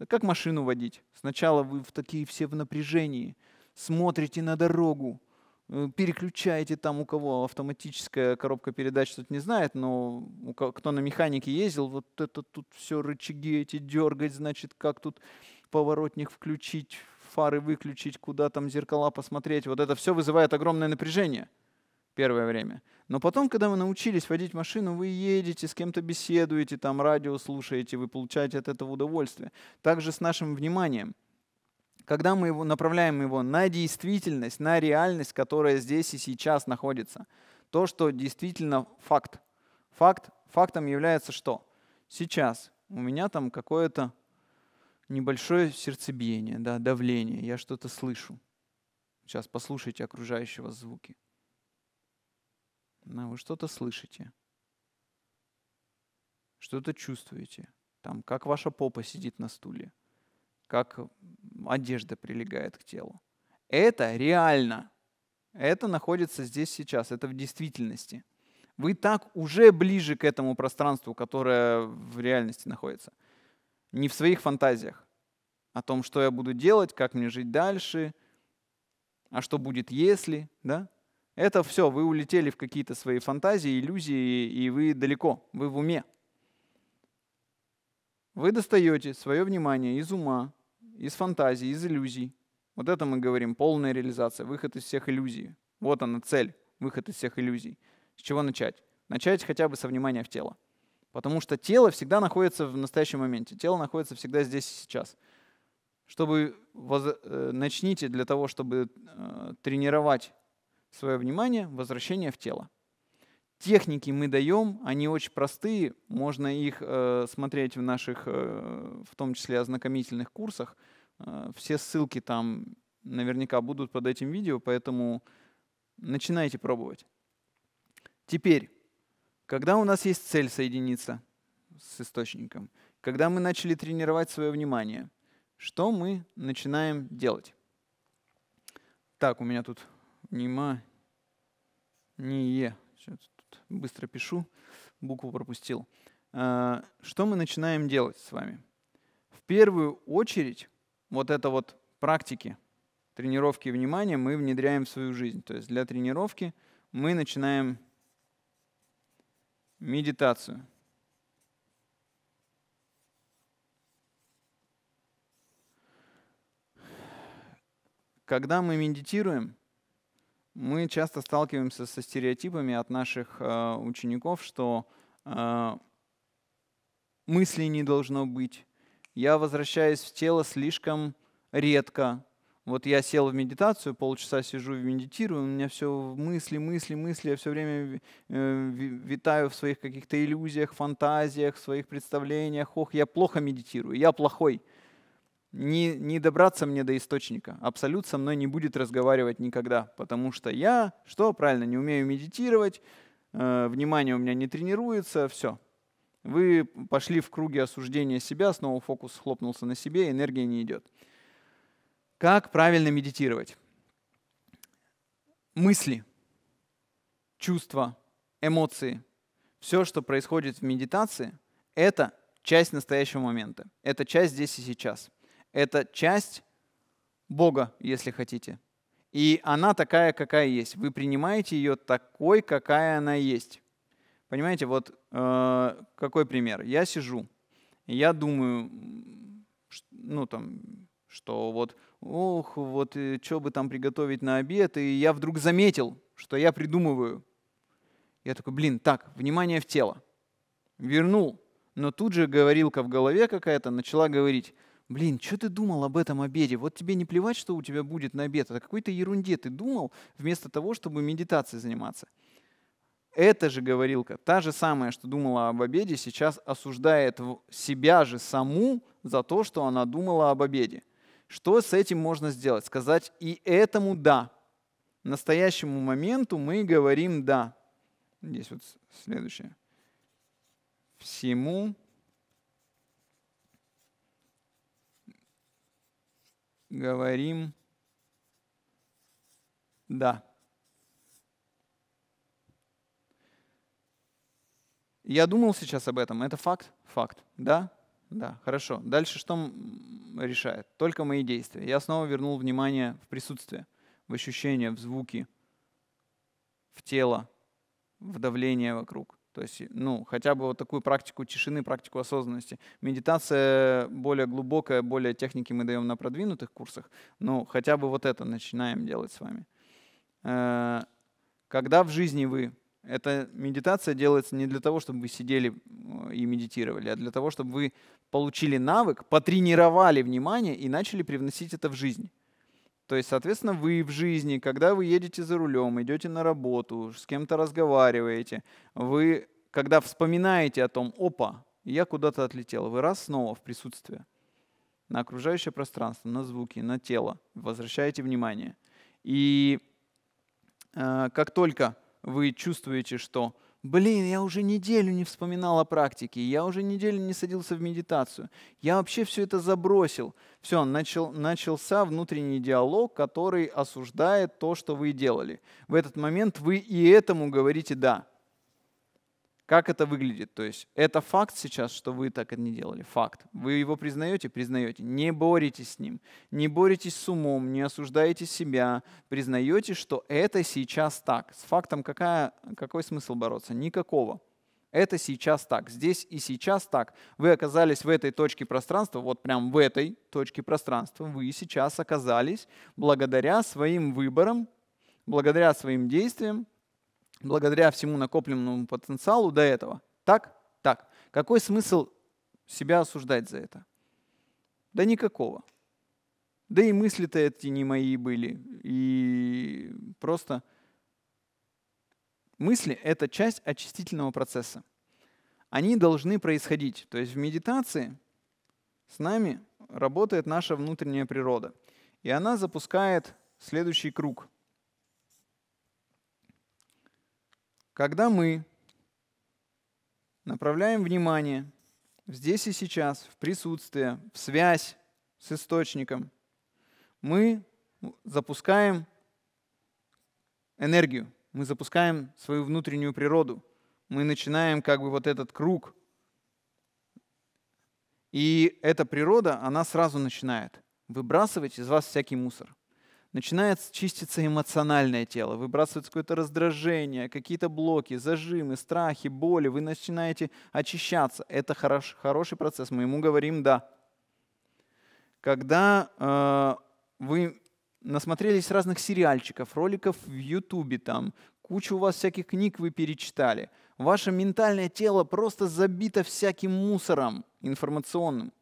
как машину водить. Сначала вы в такие все в напряжении, смотрите на дорогу, э, переключаете там, у кого автоматическая коробка передач что-то не знает, но кто на механике ездил, вот это тут все рычаги эти дергать, значит, как тут поворотник включить, фары выключить, куда там зеркала посмотреть. Вот это все вызывает огромное напряжение первое время. Но потом, когда вы научились водить машину, вы едете, с кем-то беседуете, там радио слушаете, вы получаете от этого удовольствие. Также с нашим вниманием. Когда мы его, направляем его на действительность, на реальность, которая здесь и сейчас находится. То, что действительно факт. Факт, фактом является что? Сейчас у меня там какое-то небольшое сердцебиение, да, давление, я что-то слышу. Сейчас послушайте окружающего звуки. Да, ну, вы что-то слышите, что-то чувствуете. Там, как ваша попа сидит на стуле, как одежда прилегает к телу. Это реально. Это находится здесь сейчас, это в действительности. Вы так уже ближе к этому пространству, которое в реальности находится – не в своих фантазиях о том, что я буду делать, как мне жить дальше, а что будет если, да? Это все, вы улетели в какие-то свои фантазии, иллюзии, и вы далеко, вы в уме. Вы достаете свое внимание из ума, из фантазии, из иллюзий. Вот это мы говорим, полная реализация, выход из всех иллюзий. Вот она цель, выход из всех иллюзий. С чего начать? Начать хотя бы со внимания в тело. Потому что тело всегда находится в настоящем моменте. Тело находится всегда здесь и сейчас. Чтобы воз... Э, начните для того, чтобы э, тренировать свое внимание, возвращение в тело. Техники мы даем, они очень простые, можно их э, смотреть в наших, э, в том числе ознакомительных курсах. Э, все ссылки там наверняка будут под этим видео, поэтому начинайте пробовать. Теперь когда у нас есть цель соединиться с источником, когда мы начали тренировать свое внимание, что мы начинаем делать? Так, у меня тут не е. Сейчас тут быстро пишу, букву пропустил. А, что мы начинаем делать с вами? В первую очередь вот это вот практики, тренировки внимания мы внедряем в свою жизнь. То есть для тренировки мы начинаем медитацию. Когда мы медитируем, мы часто сталкиваемся со стереотипами от наших э, учеников, что э, мыслей не должно быть. Я возвращаюсь в тело слишком редко. Вот я сел в медитацию, полчаса сижу и медитирую, у меня все мысли, мысли, мысли, я все время э, витаю в своих каких-то иллюзиях, фантазиях, в своих представлениях. Ох, я плохо медитирую, я плохой. Не, не добраться мне до источника. Абсолют со мной не будет разговаривать никогда, потому что я, что правильно, не умею медитировать, э, внимание у меня не тренируется, все. Вы пошли в круге осуждения себя, снова фокус хлопнулся на себе, энергия не идет. Как правильно медитировать? Мысли, чувства, эмоции, все, что происходит в медитации, это часть настоящего момента. Это часть здесь и сейчас. Это часть Бога, если хотите. И она такая, какая есть. Вы принимаете ее такой, какая она есть. Понимаете, вот э, какой пример. Я сижу, я думаю, ну там, что вот, ох, вот э, что бы там приготовить на обед, и я вдруг заметил, что я придумываю. Я такой, блин, так, внимание в тело. Вернул, но тут же говорилка в голове какая-то начала говорить, блин, что ты думал об этом обеде? Вот тебе не плевать, что у тебя будет на обед, это а какой-то ерунде ты думал, вместо того, чтобы медитацией заниматься. Эта же говорилка, та же самая, что думала об обеде, сейчас осуждает себя же саму за то, что она думала об обеде. Что с этим можно сделать? Сказать и этому «да». Настоящему моменту мы говорим «да». Здесь вот следующее. Всему говорим «да». Я думал сейчас об этом. Это факт? Факт. Да? Да, хорошо. Дальше что решает? Только мои действия. Я снова вернул внимание в присутствие, в ощущения, в звуки, в тело, в давление вокруг. То есть, ну, хотя бы вот такую практику тишины, практику осознанности. Медитация более глубокая, более техники мы даем на продвинутых курсах, но хотя бы вот это начинаем делать с вами. Э, когда в жизни вы эта медитация делается не для того, чтобы вы сидели и медитировали, а для того, чтобы вы получили навык, потренировали внимание и начали привносить это в жизнь. То есть, соответственно, вы в жизни, когда вы едете за рулем, идете на работу, с кем-то разговариваете, вы, когда вспоминаете о том, опа, я куда-то отлетел, вы раз снова в присутствии на окружающее пространство, на звуки, на тело, возвращаете внимание. И э, как только вы чувствуете, что Блин, я уже неделю не вспоминал о практике, я уже неделю не садился в медитацию, я вообще все это забросил. Все, начал, начался внутренний диалог, который осуждает то, что вы делали. В этот момент вы и этому говорите «да». Как это выглядит? То есть это факт сейчас, что вы так это не делали. Факт. Вы его признаете? Признаете. Не боретесь с ним. Не боретесь с умом, не осуждаете себя. Признаете, что это сейчас так. С фактом какая, какой смысл бороться? Никакого. Это сейчас так. Здесь и сейчас так. Вы оказались в этой точке пространства, вот прям в этой точке пространства. Вы сейчас оказались благодаря своим выборам, благодаря своим действиям, благодаря всему накопленному потенциалу до этого. Так? Так. Какой смысл себя осуждать за это? Да никакого. Да и мысли-то эти не мои были. И просто мысли — это часть очистительного процесса. Они должны происходить. То есть в медитации с нами работает наша внутренняя природа. И она запускает следующий круг — Когда мы направляем внимание здесь и сейчас, в присутствие, в связь с источником, мы запускаем энергию, мы запускаем свою внутреннюю природу, мы начинаем как бы вот этот круг. И эта природа, она сразу начинает выбрасывать из вас всякий мусор – начинает чиститься эмоциональное тело, выбрасывается какое-то раздражение, какие-то блоки, зажимы, страхи, боли, вы начинаете очищаться. Это хорош, хороший процесс, мы ему говорим «да». Когда э, вы насмотрелись разных сериальчиков, роликов в Ютубе, там кучу у вас всяких книг вы перечитали, ваше ментальное тело просто забито всяким мусором информационным –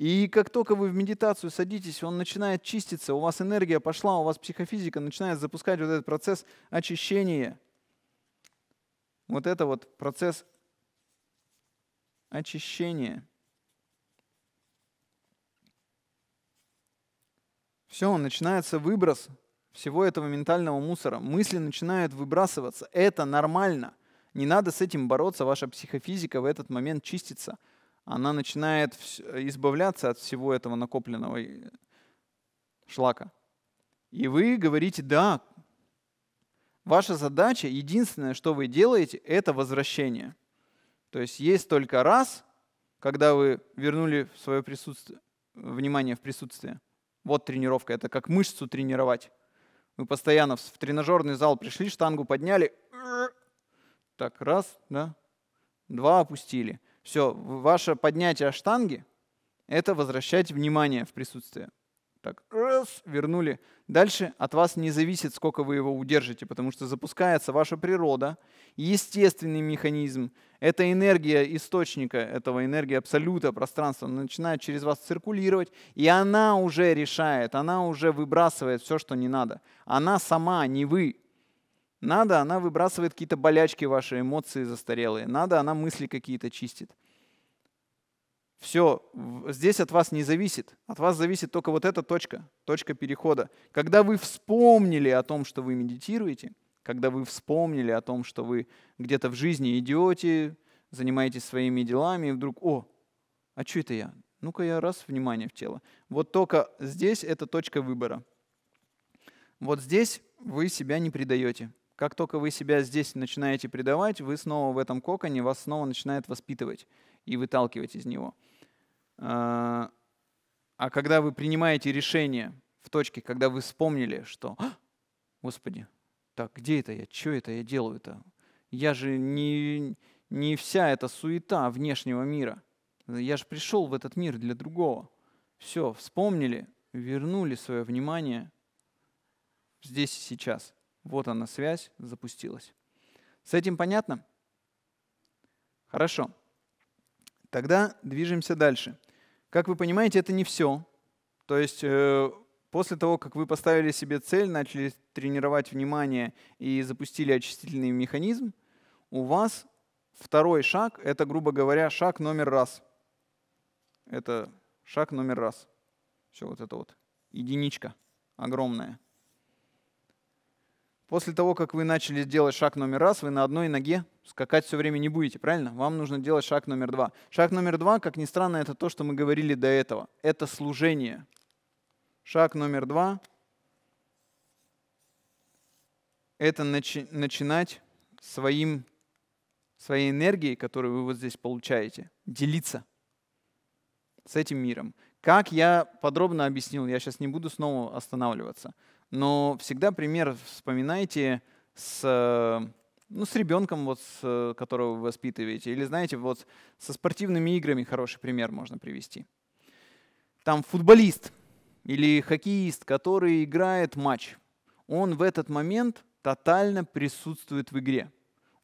и как только вы в медитацию садитесь, он начинает чиститься, у вас энергия пошла, у вас психофизика начинает запускать вот этот процесс очищения. Вот это вот процесс очищения. Все, начинается выброс всего этого ментального мусора. Мысли начинают выбрасываться. Это нормально. Не надо с этим бороться. Ваша психофизика в этот момент чистится – она начинает э, избавляться от всего этого накопленного э, шлака. И вы говорите, да, ваша задача, единственное, что вы делаете, это возвращение. То есть есть только раз, когда вы вернули свое присутствие, внимание в присутствие. Вот тренировка, это как мышцу тренировать. Вы постоянно в тренажерный зал пришли, штангу подняли, так, раз, да, два опустили – все, ваше поднятие штанги — это возвращать внимание в присутствие. Так, раз, вернули. Дальше от вас не зависит, сколько вы его удержите, потому что запускается ваша природа, естественный механизм. Эта энергия источника, этого энергия абсолюта, пространства, начинает через вас циркулировать, и она уже решает, она уже выбрасывает все, что не надо. Она сама, не вы. Надо, она выбрасывает какие-то болячки ваши, эмоции застарелые. Надо, она мысли какие-то чистит. Все, здесь от вас не зависит. От вас зависит только вот эта точка, точка перехода. Когда вы вспомнили о том, что вы медитируете, когда вы вспомнили о том, что вы где-то в жизни идете, занимаетесь своими делами, и вдруг, о, а что это я? Ну-ка я раз внимание в тело. Вот только здесь это точка выбора. Вот здесь вы себя не предаете. Как только вы себя здесь начинаете предавать, вы снова в этом коконе, вас снова начинает воспитывать и выталкивать из него. А, а когда вы принимаете решение в точке, когда вы вспомнили, что «А, «Господи, так где это я? Что это я делаю-то? Я же не, не вся эта суета внешнего мира. Я же пришел в этот мир для другого». Все, вспомнили, вернули свое внимание здесь и сейчас – вот она, связь запустилась. С этим понятно? Хорошо. Тогда движемся дальше. Как вы понимаете, это не все. То есть э, после того, как вы поставили себе цель, начали тренировать внимание и запустили очистительный механизм, у вас второй шаг — это, грубо говоря, шаг номер раз. Это шаг номер раз. Все вот это вот. Единичка огромная. После того, как вы начали делать шаг номер раз, вы на одной ноге скакать все время не будете, правильно? Вам нужно делать шаг номер два. Шаг номер два, как ни странно, это то, что мы говорили до этого. Это служение. Шаг номер два — это начи начинать своим, своей энергией, которую вы вот здесь получаете, делиться с этим миром. Как я подробно объяснил, я сейчас не буду снова останавливаться — но всегда пример вспоминайте с, э, ну, с ребенком, вот, с, которого вы воспитываете. Или, знаете, вот со спортивными играми хороший пример можно привести. Там футболист или хоккеист, который играет матч, он в этот момент тотально присутствует в игре.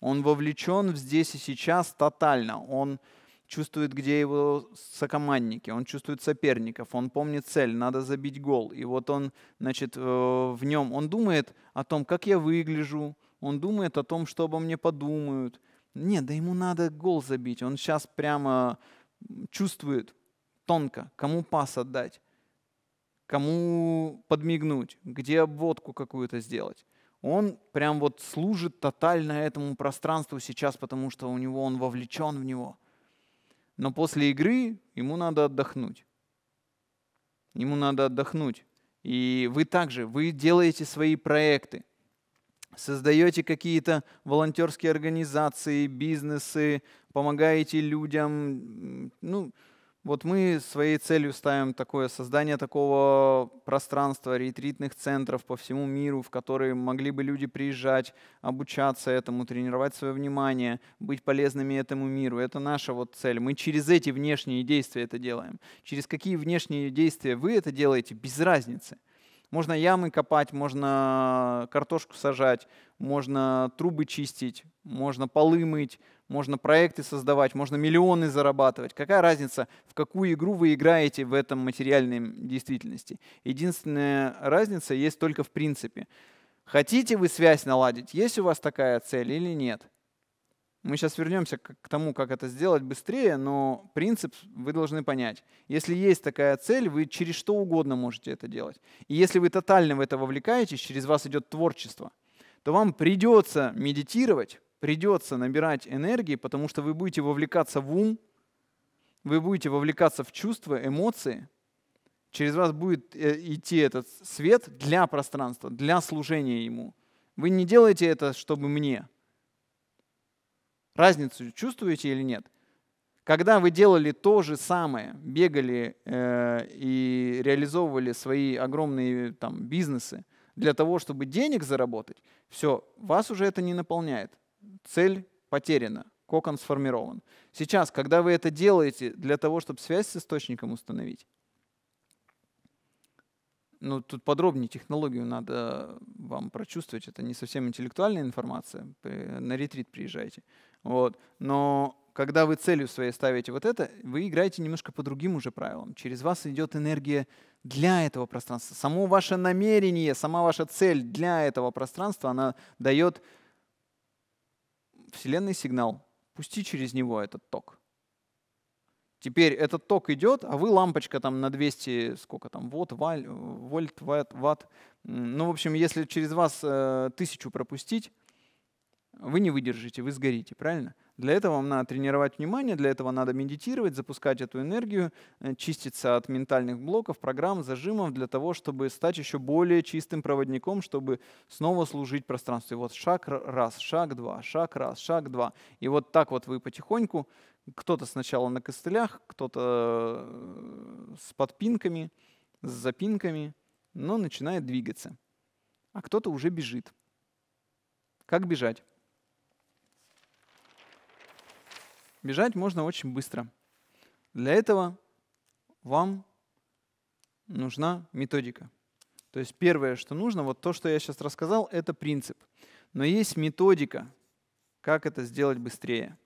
Он вовлечен в здесь и сейчас тотально. Он чувствует, где его сокомандники, он чувствует соперников, он помнит цель, надо забить гол. И вот он, значит, э, в нем, он думает о том, как я выгляжу, он думает о том, что обо мне подумают. Нет, да ему надо гол забить. Он сейчас прямо чувствует тонко, кому пас отдать, кому подмигнуть, где обводку какую-то сделать. Он прям вот служит тотально этому пространству сейчас, потому что у него он вовлечен в него – но после игры ему надо отдохнуть. Ему надо отдохнуть. И вы также, вы делаете свои проекты, создаете какие-то волонтерские организации, бизнесы, помогаете людям, ну, вот мы своей целью ставим такое создание такого пространства, ретритных центров по всему миру, в которые могли бы люди приезжать, обучаться этому, тренировать свое внимание, быть полезными этому миру. Это наша вот цель. Мы через эти внешние действия это делаем. Через какие внешние действия вы это делаете, без разницы. Можно ямы копать, можно картошку сажать, можно трубы чистить, можно полы мыть, можно проекты создавать, можно миллионы зарабатывать. Какая разница, в какую игру вы играете в этом материальной действительности? Единственная разница есть только в принципе. Хотите вы связь наладить? Есть у вас такая цель или нет? Мы сейчас вернемся к тому, как это сделать быстрее, но принцип вы должны понять. Если есть такая цель, вы через что угодно можете это делать. И если вы тотально в это вовлекаетесь, через вас идет творчество, то вам придется медитировать, придется набирать энергии, потому что вы будете вовлекаться в ум, вы будете вовлекаться в чувства, эмоции. Через вас будет э, идти этот свет для пространства, для служения ему. Вы не делаете это, чтобы мне. Разницу чувствуете или нет? Когда вы делали то же самое, бегали э, и реализовывали свои огромные там, бизнесы для того, чтобы денег заработать, все, вас уже это не наполняет цель потеряна, кокон сформирован. Сейчас, когда вы это делаете для того, чтобы связь с источником установить, ну, тут подробнее технологию надо вам прочувствовать. Это не совсем интеллектуальная информация. На ретрит приезжайте. Вот. Но когда вы целью своей ставите вот это, вы играете немножко по другим уже правилам. Через вас идет энергия для этого пространства. Само ваше намерение, сама ваша цель для этого пространства, она дает Вселенной сигнал. Пусти через него этот ток. Теперь этот ток идет, а вы лампочка там на 200, сколько там, вольт, вольт, ватт, ватт. Ну, в общем, если через вас э, тысячу пропустить, вы не выдержите, вы сгорите, правильно? Для этого вам надо тренировать внимание, для этого надо медитировать, запускать эту энергию, э, чиститься от ментальных блоков, программ, зажимов, для того, чтобы стать еще более чистым проводником, чтобы снова служить пространству. И вот шаг раз, шаг два, шаг раз, шаг два. И вот так вот вы потихоньку, кто-то сначала на костылях, кто-то э, с подпинками, с запинками, но начинает двигаться. А кто-то уже бежит. Как бежать? Бежать можно очень быстро. Для этого вам нужна методика. То есть первое, что нужно, вот то, что я сейчас рассказал, это принцип. Но есть методика, как это сделать быстрее.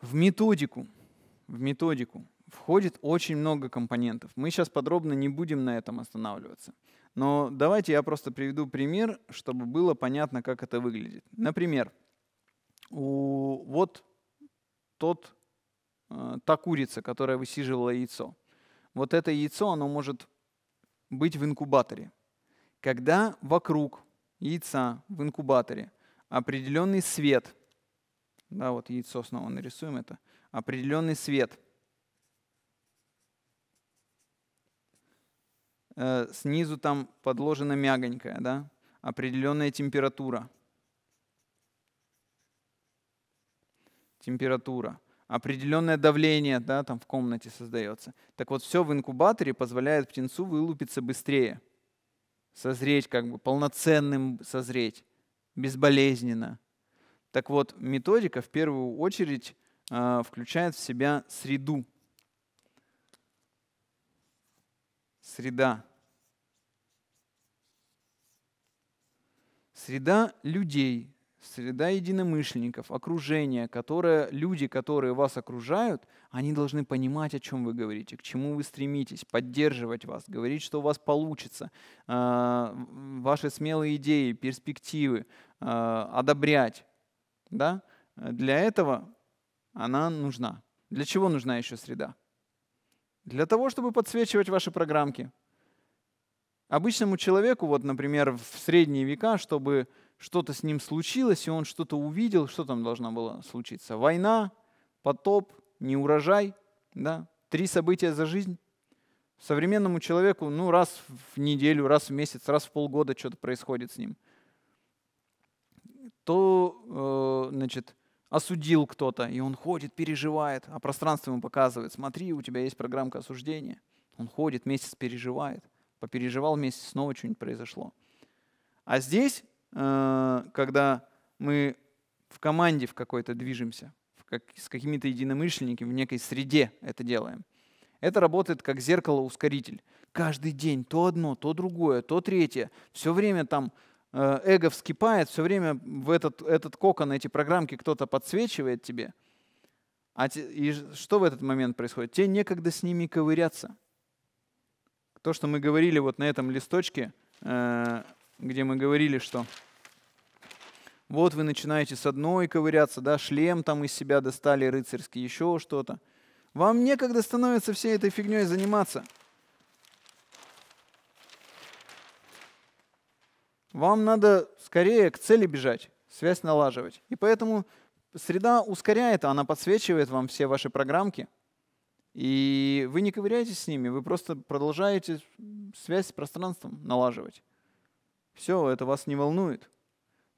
В методику, в методику входит очень много компонентов. Мы сейчас подробно не будем на этом останавливаться. Но давайте я просто приведу пример, чтобы было понятно, как это выглядит. Например, у, вот тот, э, та курица, которая высиживала яйцо. Вот это яйцо, оно может быть в инкубаторе. Когда вокруг яйца в инкубаторе определенный свет, да, вот яйцо снова нарисуем это, определенный свет – Э, снизу там подложена мягонькая, да, определенная температура. Температура. Определенное давление да, там в комнате создается. Так вот, все в инкубаторе позволяет птенцу вылупиться быстрее, созреть как бы полноценным созреть, безболезненно. Так вот, методика в первую очередь э, включает в себя среду, среда. Среда людей, среда единомышленников, окружение, которое, люди, которые вас окружают, они должны понимать, о чем вы говорите, к чему вы стремитесь, поддерживать вас, говорить, что у вас получится, а, ваши смелые идеи, перспективы, а, одобрять. Да? Для этого она нужна. Для чего нужна еще среда? для того, чтобы подсвечивать ваши программки. Обычному человеку, вот, например, в средние века, чтобы что-то с ним случилось, и он что-то увидел, что там должно было случиться? Война, потоп, неурожай, да? три события за жизнь. Современному человеку, ну, раз в неделю, раз в месяц, раз в полгода что-то происходит с ним. То, э, значит, осудил кто-то, и он ходит, переживает, а пространство ему показывает, смотри, у тебя есть программка осуждения. Он ходит, месяц переживает, попереживал месяц, снова что-нибудь произошло. А здесь, э, когда мы в команде в какой-то движемся, с какими-то единомышленниками в некой среде это делаем. Это работает как зеркало-ускоритель. Каждый день то одно, то другое, то третье. Все время там Э, эго вскипает, все время в этот, этот кокон, эти программки кто-то подсвечивает тебе. А те, и что в этот момент происходит? Тебе некогда с ними ковыряться. То, что мы говорили вот на этом листочке, э, где мы говорили, что вот вы начинаете с одной ковыряться, да, шлем там из себя достали рыцарский, еще что-то. Вам некогда становится всей этой фигней заниматься – Вам надо скорее к цели бежать, связь налаживать. И поэтому среда ускоряет, она подсвечивает вам все ваши программки. И вы не ковыряетесь с ними, вы просто продолжаете связь с пространством налаживать. Все, это вас не волнует.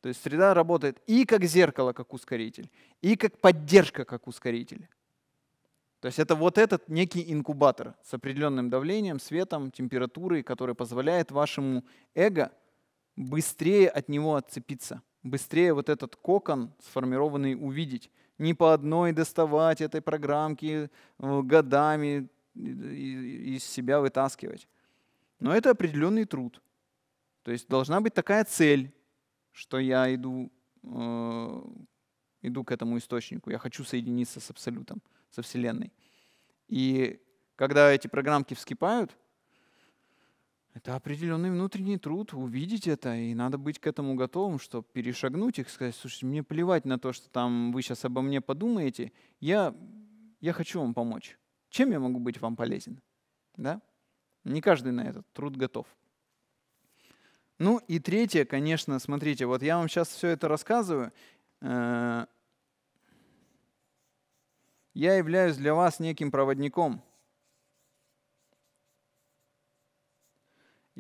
То есть среда работает и как зеркало, как ускоритель, и как поддержка, как ускоритель. То есть это вот этот некий инкубатор с определенным давлением, светом, температурой, который позволяет вашему эго быстрее от него отцепиться, быстрее вот этот кокон сформированный увидеть. Не по одной доставать этой программки э, годами э, из себя вытаскивать. Но это определенный труд. То есть должна быть такая цель, что я иду, э, иду к этому источнику, я хочу соединиться с Абсолютом, со Вселенной. И когда эти программки вскипают, это определенный внутренний труд, увидеть это, и надо быть к этому готовым, чтобы перешагнуть их, сказать, слушайте, мне плевать на то, что там вы сейчас обо мне подумаете, я, я хочу вам помочь. Чем я могу быть вам полезен? Да? Не каждый на этот труд готов. Ну и третье, конечно, смотрите, вот я вам сейчас все это рассказываю. Э, я являюсь для вас неким проводником –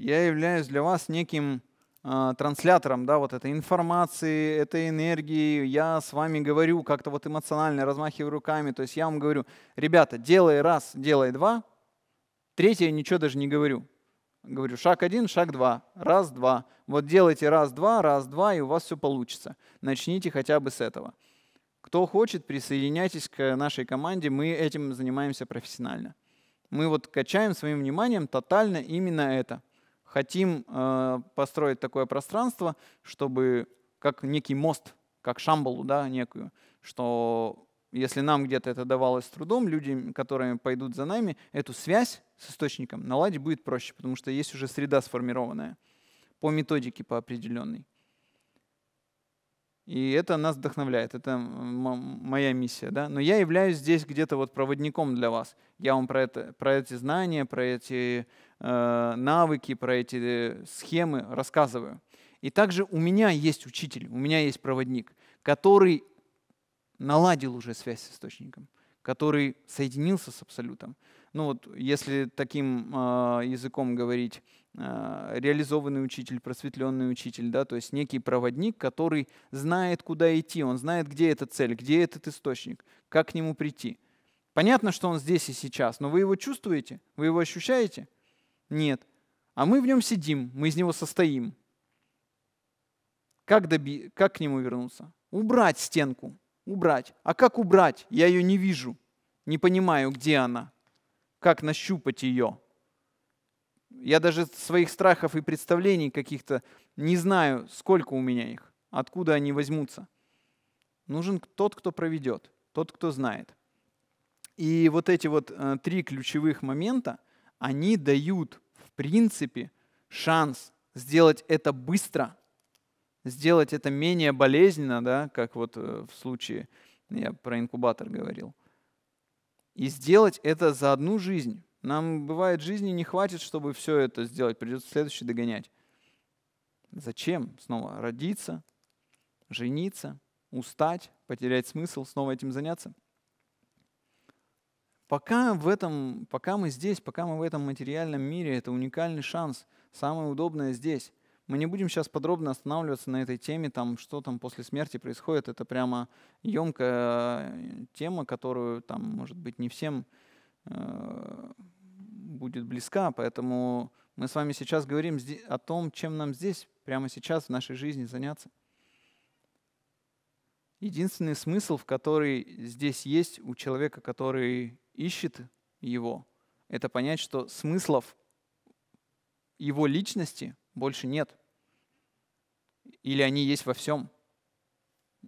я являюсь для вас неким э, транслятором, да, вот этой информации, этой энергии. Я с вами говорю как-то вот эмоционально, размахиваю руками. То есть я вам говорю, ребята, делай раз, делай два. Третье ничего даже не говорю. Говорю, шаг один, шаг два, раз, два. Вот делайте раз, два, раз, два, и у вас все получится. Начните хотя бы с этого. Кто хочет, присоединяйтесь к нашей команде. Мы этим занимаемся профессионально. Мы вот качаем своим вниманием тотально именно это – хотим э, построить такое пространство, чтобы как некий мост, как шамбалу, да, некую, что если нам где-то это давалось с трудом, люди, которые пойдут за нами, эту связь с источником наладить будет проще, потому что есть уже среда сформированная по методике, по определенной. И это нас вдохновляет, это моя миссия. Да? Но я являюсь здесь где-то вот проводником для вас. Я вам про, это, про эти знания, про эти Э, навыки, про эти э, схемы рассказываю. И также у меня есть учитель, у меня есть проводник, который наладил уже связь с источником, который соединился с абсолютом. Ну вот, если таким э, языком говорить, э, реализованный учитель, просветленный учитель, да, то есть некий проводник, который знает, куда идти, он знает, где эта цель, где этот источник, как к нему прийти. Понятно, что он здесь и сейчас, но вы его чувствуете, вы его ощущаете – нет. А мы в нем сидим, мы из него состоим. Как, доби... как к нему вернуться? Убрать стенку. Убрать. А как убрать? Я ее не вижу. Не понимаю, где она. Как нащупать ее? Я даже своих страхов и представлений каких-то не знаю, сколько у меня их, откуда они возьмутся. Нужен тот, кто проведет, тот, кто знает. И вот эти вот э, три ключевых момента — они дают, в принципе, шанс сделать это быстро, сделать это менее болезненно, да, как вот э, в случае, я про инкубатор говорил, и сделать это за одну жизнь. Нам бывает жизни не хватит, чтобы все это сделать, придется следующий догонять. Зачем снова родиться, жениться, устать, потерять смысл, снова этим заняться? Пока, в этом, пока мы здесь, пока мы в этом материальном мире, это уникальный шанс, самое удобное здесь. Мы не будем сейчас подробно останавливаться на этой теме, там, что там после смерти происходит. Это прямо емкая тема, которую, там, может быть, не всем э, будет близка. Поэтому мы с вами сейчас говорим о том, чем нам здесь, прямо сейчас, в нашей жизни заняться. Единственный смысл, в который здесь есть у человека, который ищет его, это понять, что смыслов его личности больше нет. Или они есть во всем.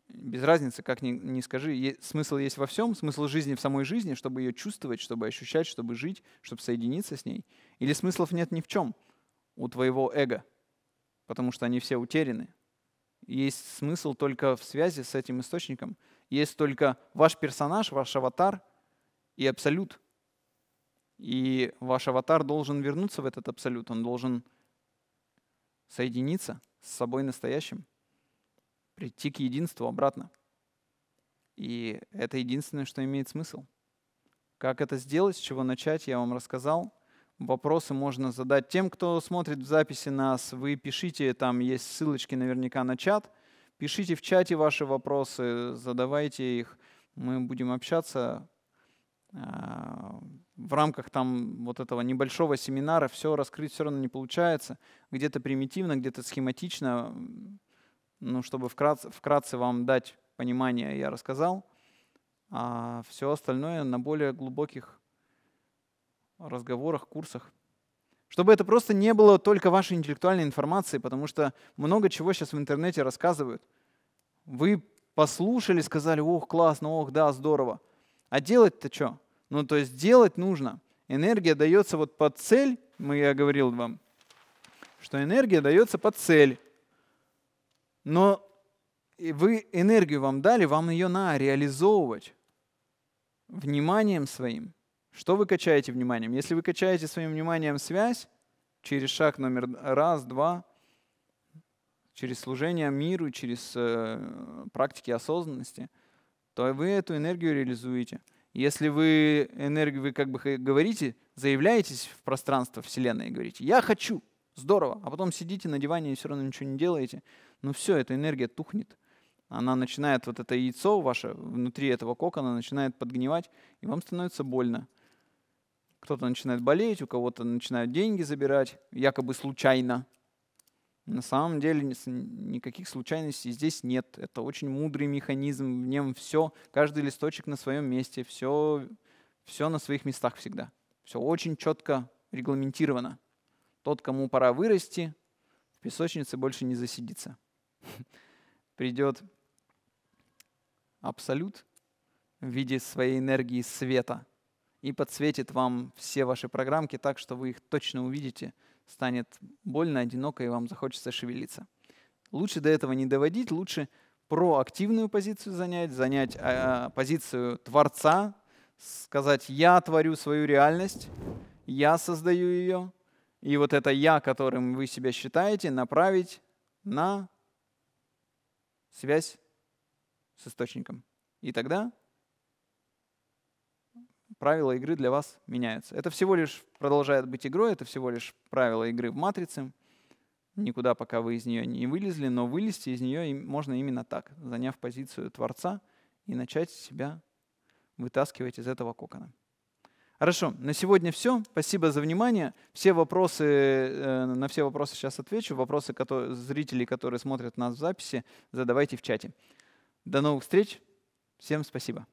Без разницы, как ни, ни скажи. смысл есть во всем, смысл жизни в самой жизни, чтобы ее чувствовать, чтобы ощущать, чтобы жить, чтобы соединиться с ней. Или смыслов нет ни в чем у твоего эго, потому что они все утеряны. Есть смысл только в связи с этим источником. Есть только ваш персонаж, ваш аватар — и абсолют. И ваш аватар должен вернуться в этот абсолют, он должен соединиться с собой настоящим, прийти к единству обратно. И это единственное, что имеет смысл. Как это сделать, с чего начать, я вам рассказал. Вопросы можно задать тем, кто смотрит в записи нас. Вы пишите, там есть ссылочки наверняка на чат. Пишите в чате ваши вопросы, задавайте их. Мы будем общаться, а, в рамках там вот этого небольшого семинара все раскрыть все равно не получается. Где-то примитивно, где-то схематично. Ну, чтобы вкратце, вкратце вам дать понимание, я рассказал. А все остальное на более глубоких разговорах, курсах. Чтобы это просто не было только вашей интеллектуальной информации, потому что много чего сейчас в интернете рассказывают. Вы послушали, сказали, ох, классно, ох, да, здорово. А делать-то что? Ну, то есть делать нужно. Энергия дается вот под цель, мы, я говорил вам, что энергия дается под цель. Но вы энергию вам дали, вам ее на реализовывать вниманием своим. Что вы качаете вниманием? Если вы качаете своим вниманием связь, через шаг номер раз, два, через служение миру, через э, практики осознанности – то вы эту энергию реализуете. Если вы энергию, вы как бы говорите, заявляетесь в пространство Вселенной и говорите, я хочу, здорово, а потом сидите на диване и все равно ничего не делаете, ну все, эта энергия тухнет. Она начинает, вот это яйцо ваше внутри этого кокона начинает подгнивать, и вам становится больно. Кто-то начинает болеть, у кого-то начинают деньги забирать, якобы случайно, на самом деле никаких случайностей здесь нет. Это очень мудрый механизм. В нем все, каждый листочек на своем месте, все, все на своих местах всегда. Все очень четко регламентировано. Тот, кому пора вырасти, в песочнице больше не засидится. Придет абсолют в виде своей энергии света и подсветит вам все ваши программки так, что вы их точно увидите – станет больно, одиноко, и вам захочется шевелиться. Лучше до этого не доводить, лучше проактивную позицию занять, занять э, позицию Творца, сказать «я творю свою реальность», «я создаю ее», и вот это «я», которым вы себя считаете, направить на связь с источником. И тогда правила игры для вас меняются. Это всего лишь продолжает быть игрой, это всего лишь правила игры в матрице. Никуда пока вы из нее не вылезли, но вылезти из нее можно именно так, заняв позицию Творца и начать себя вытаскивать из этого кокона. Хорошо, на сегодня все. Спасибо за внимание. Все вопросы, э, на все вопросы сейчас отвечу. Вопросы которые, зрителей, которые смотрят нас в записи, задавайте в чате. До новых встреч. Всем спасибо.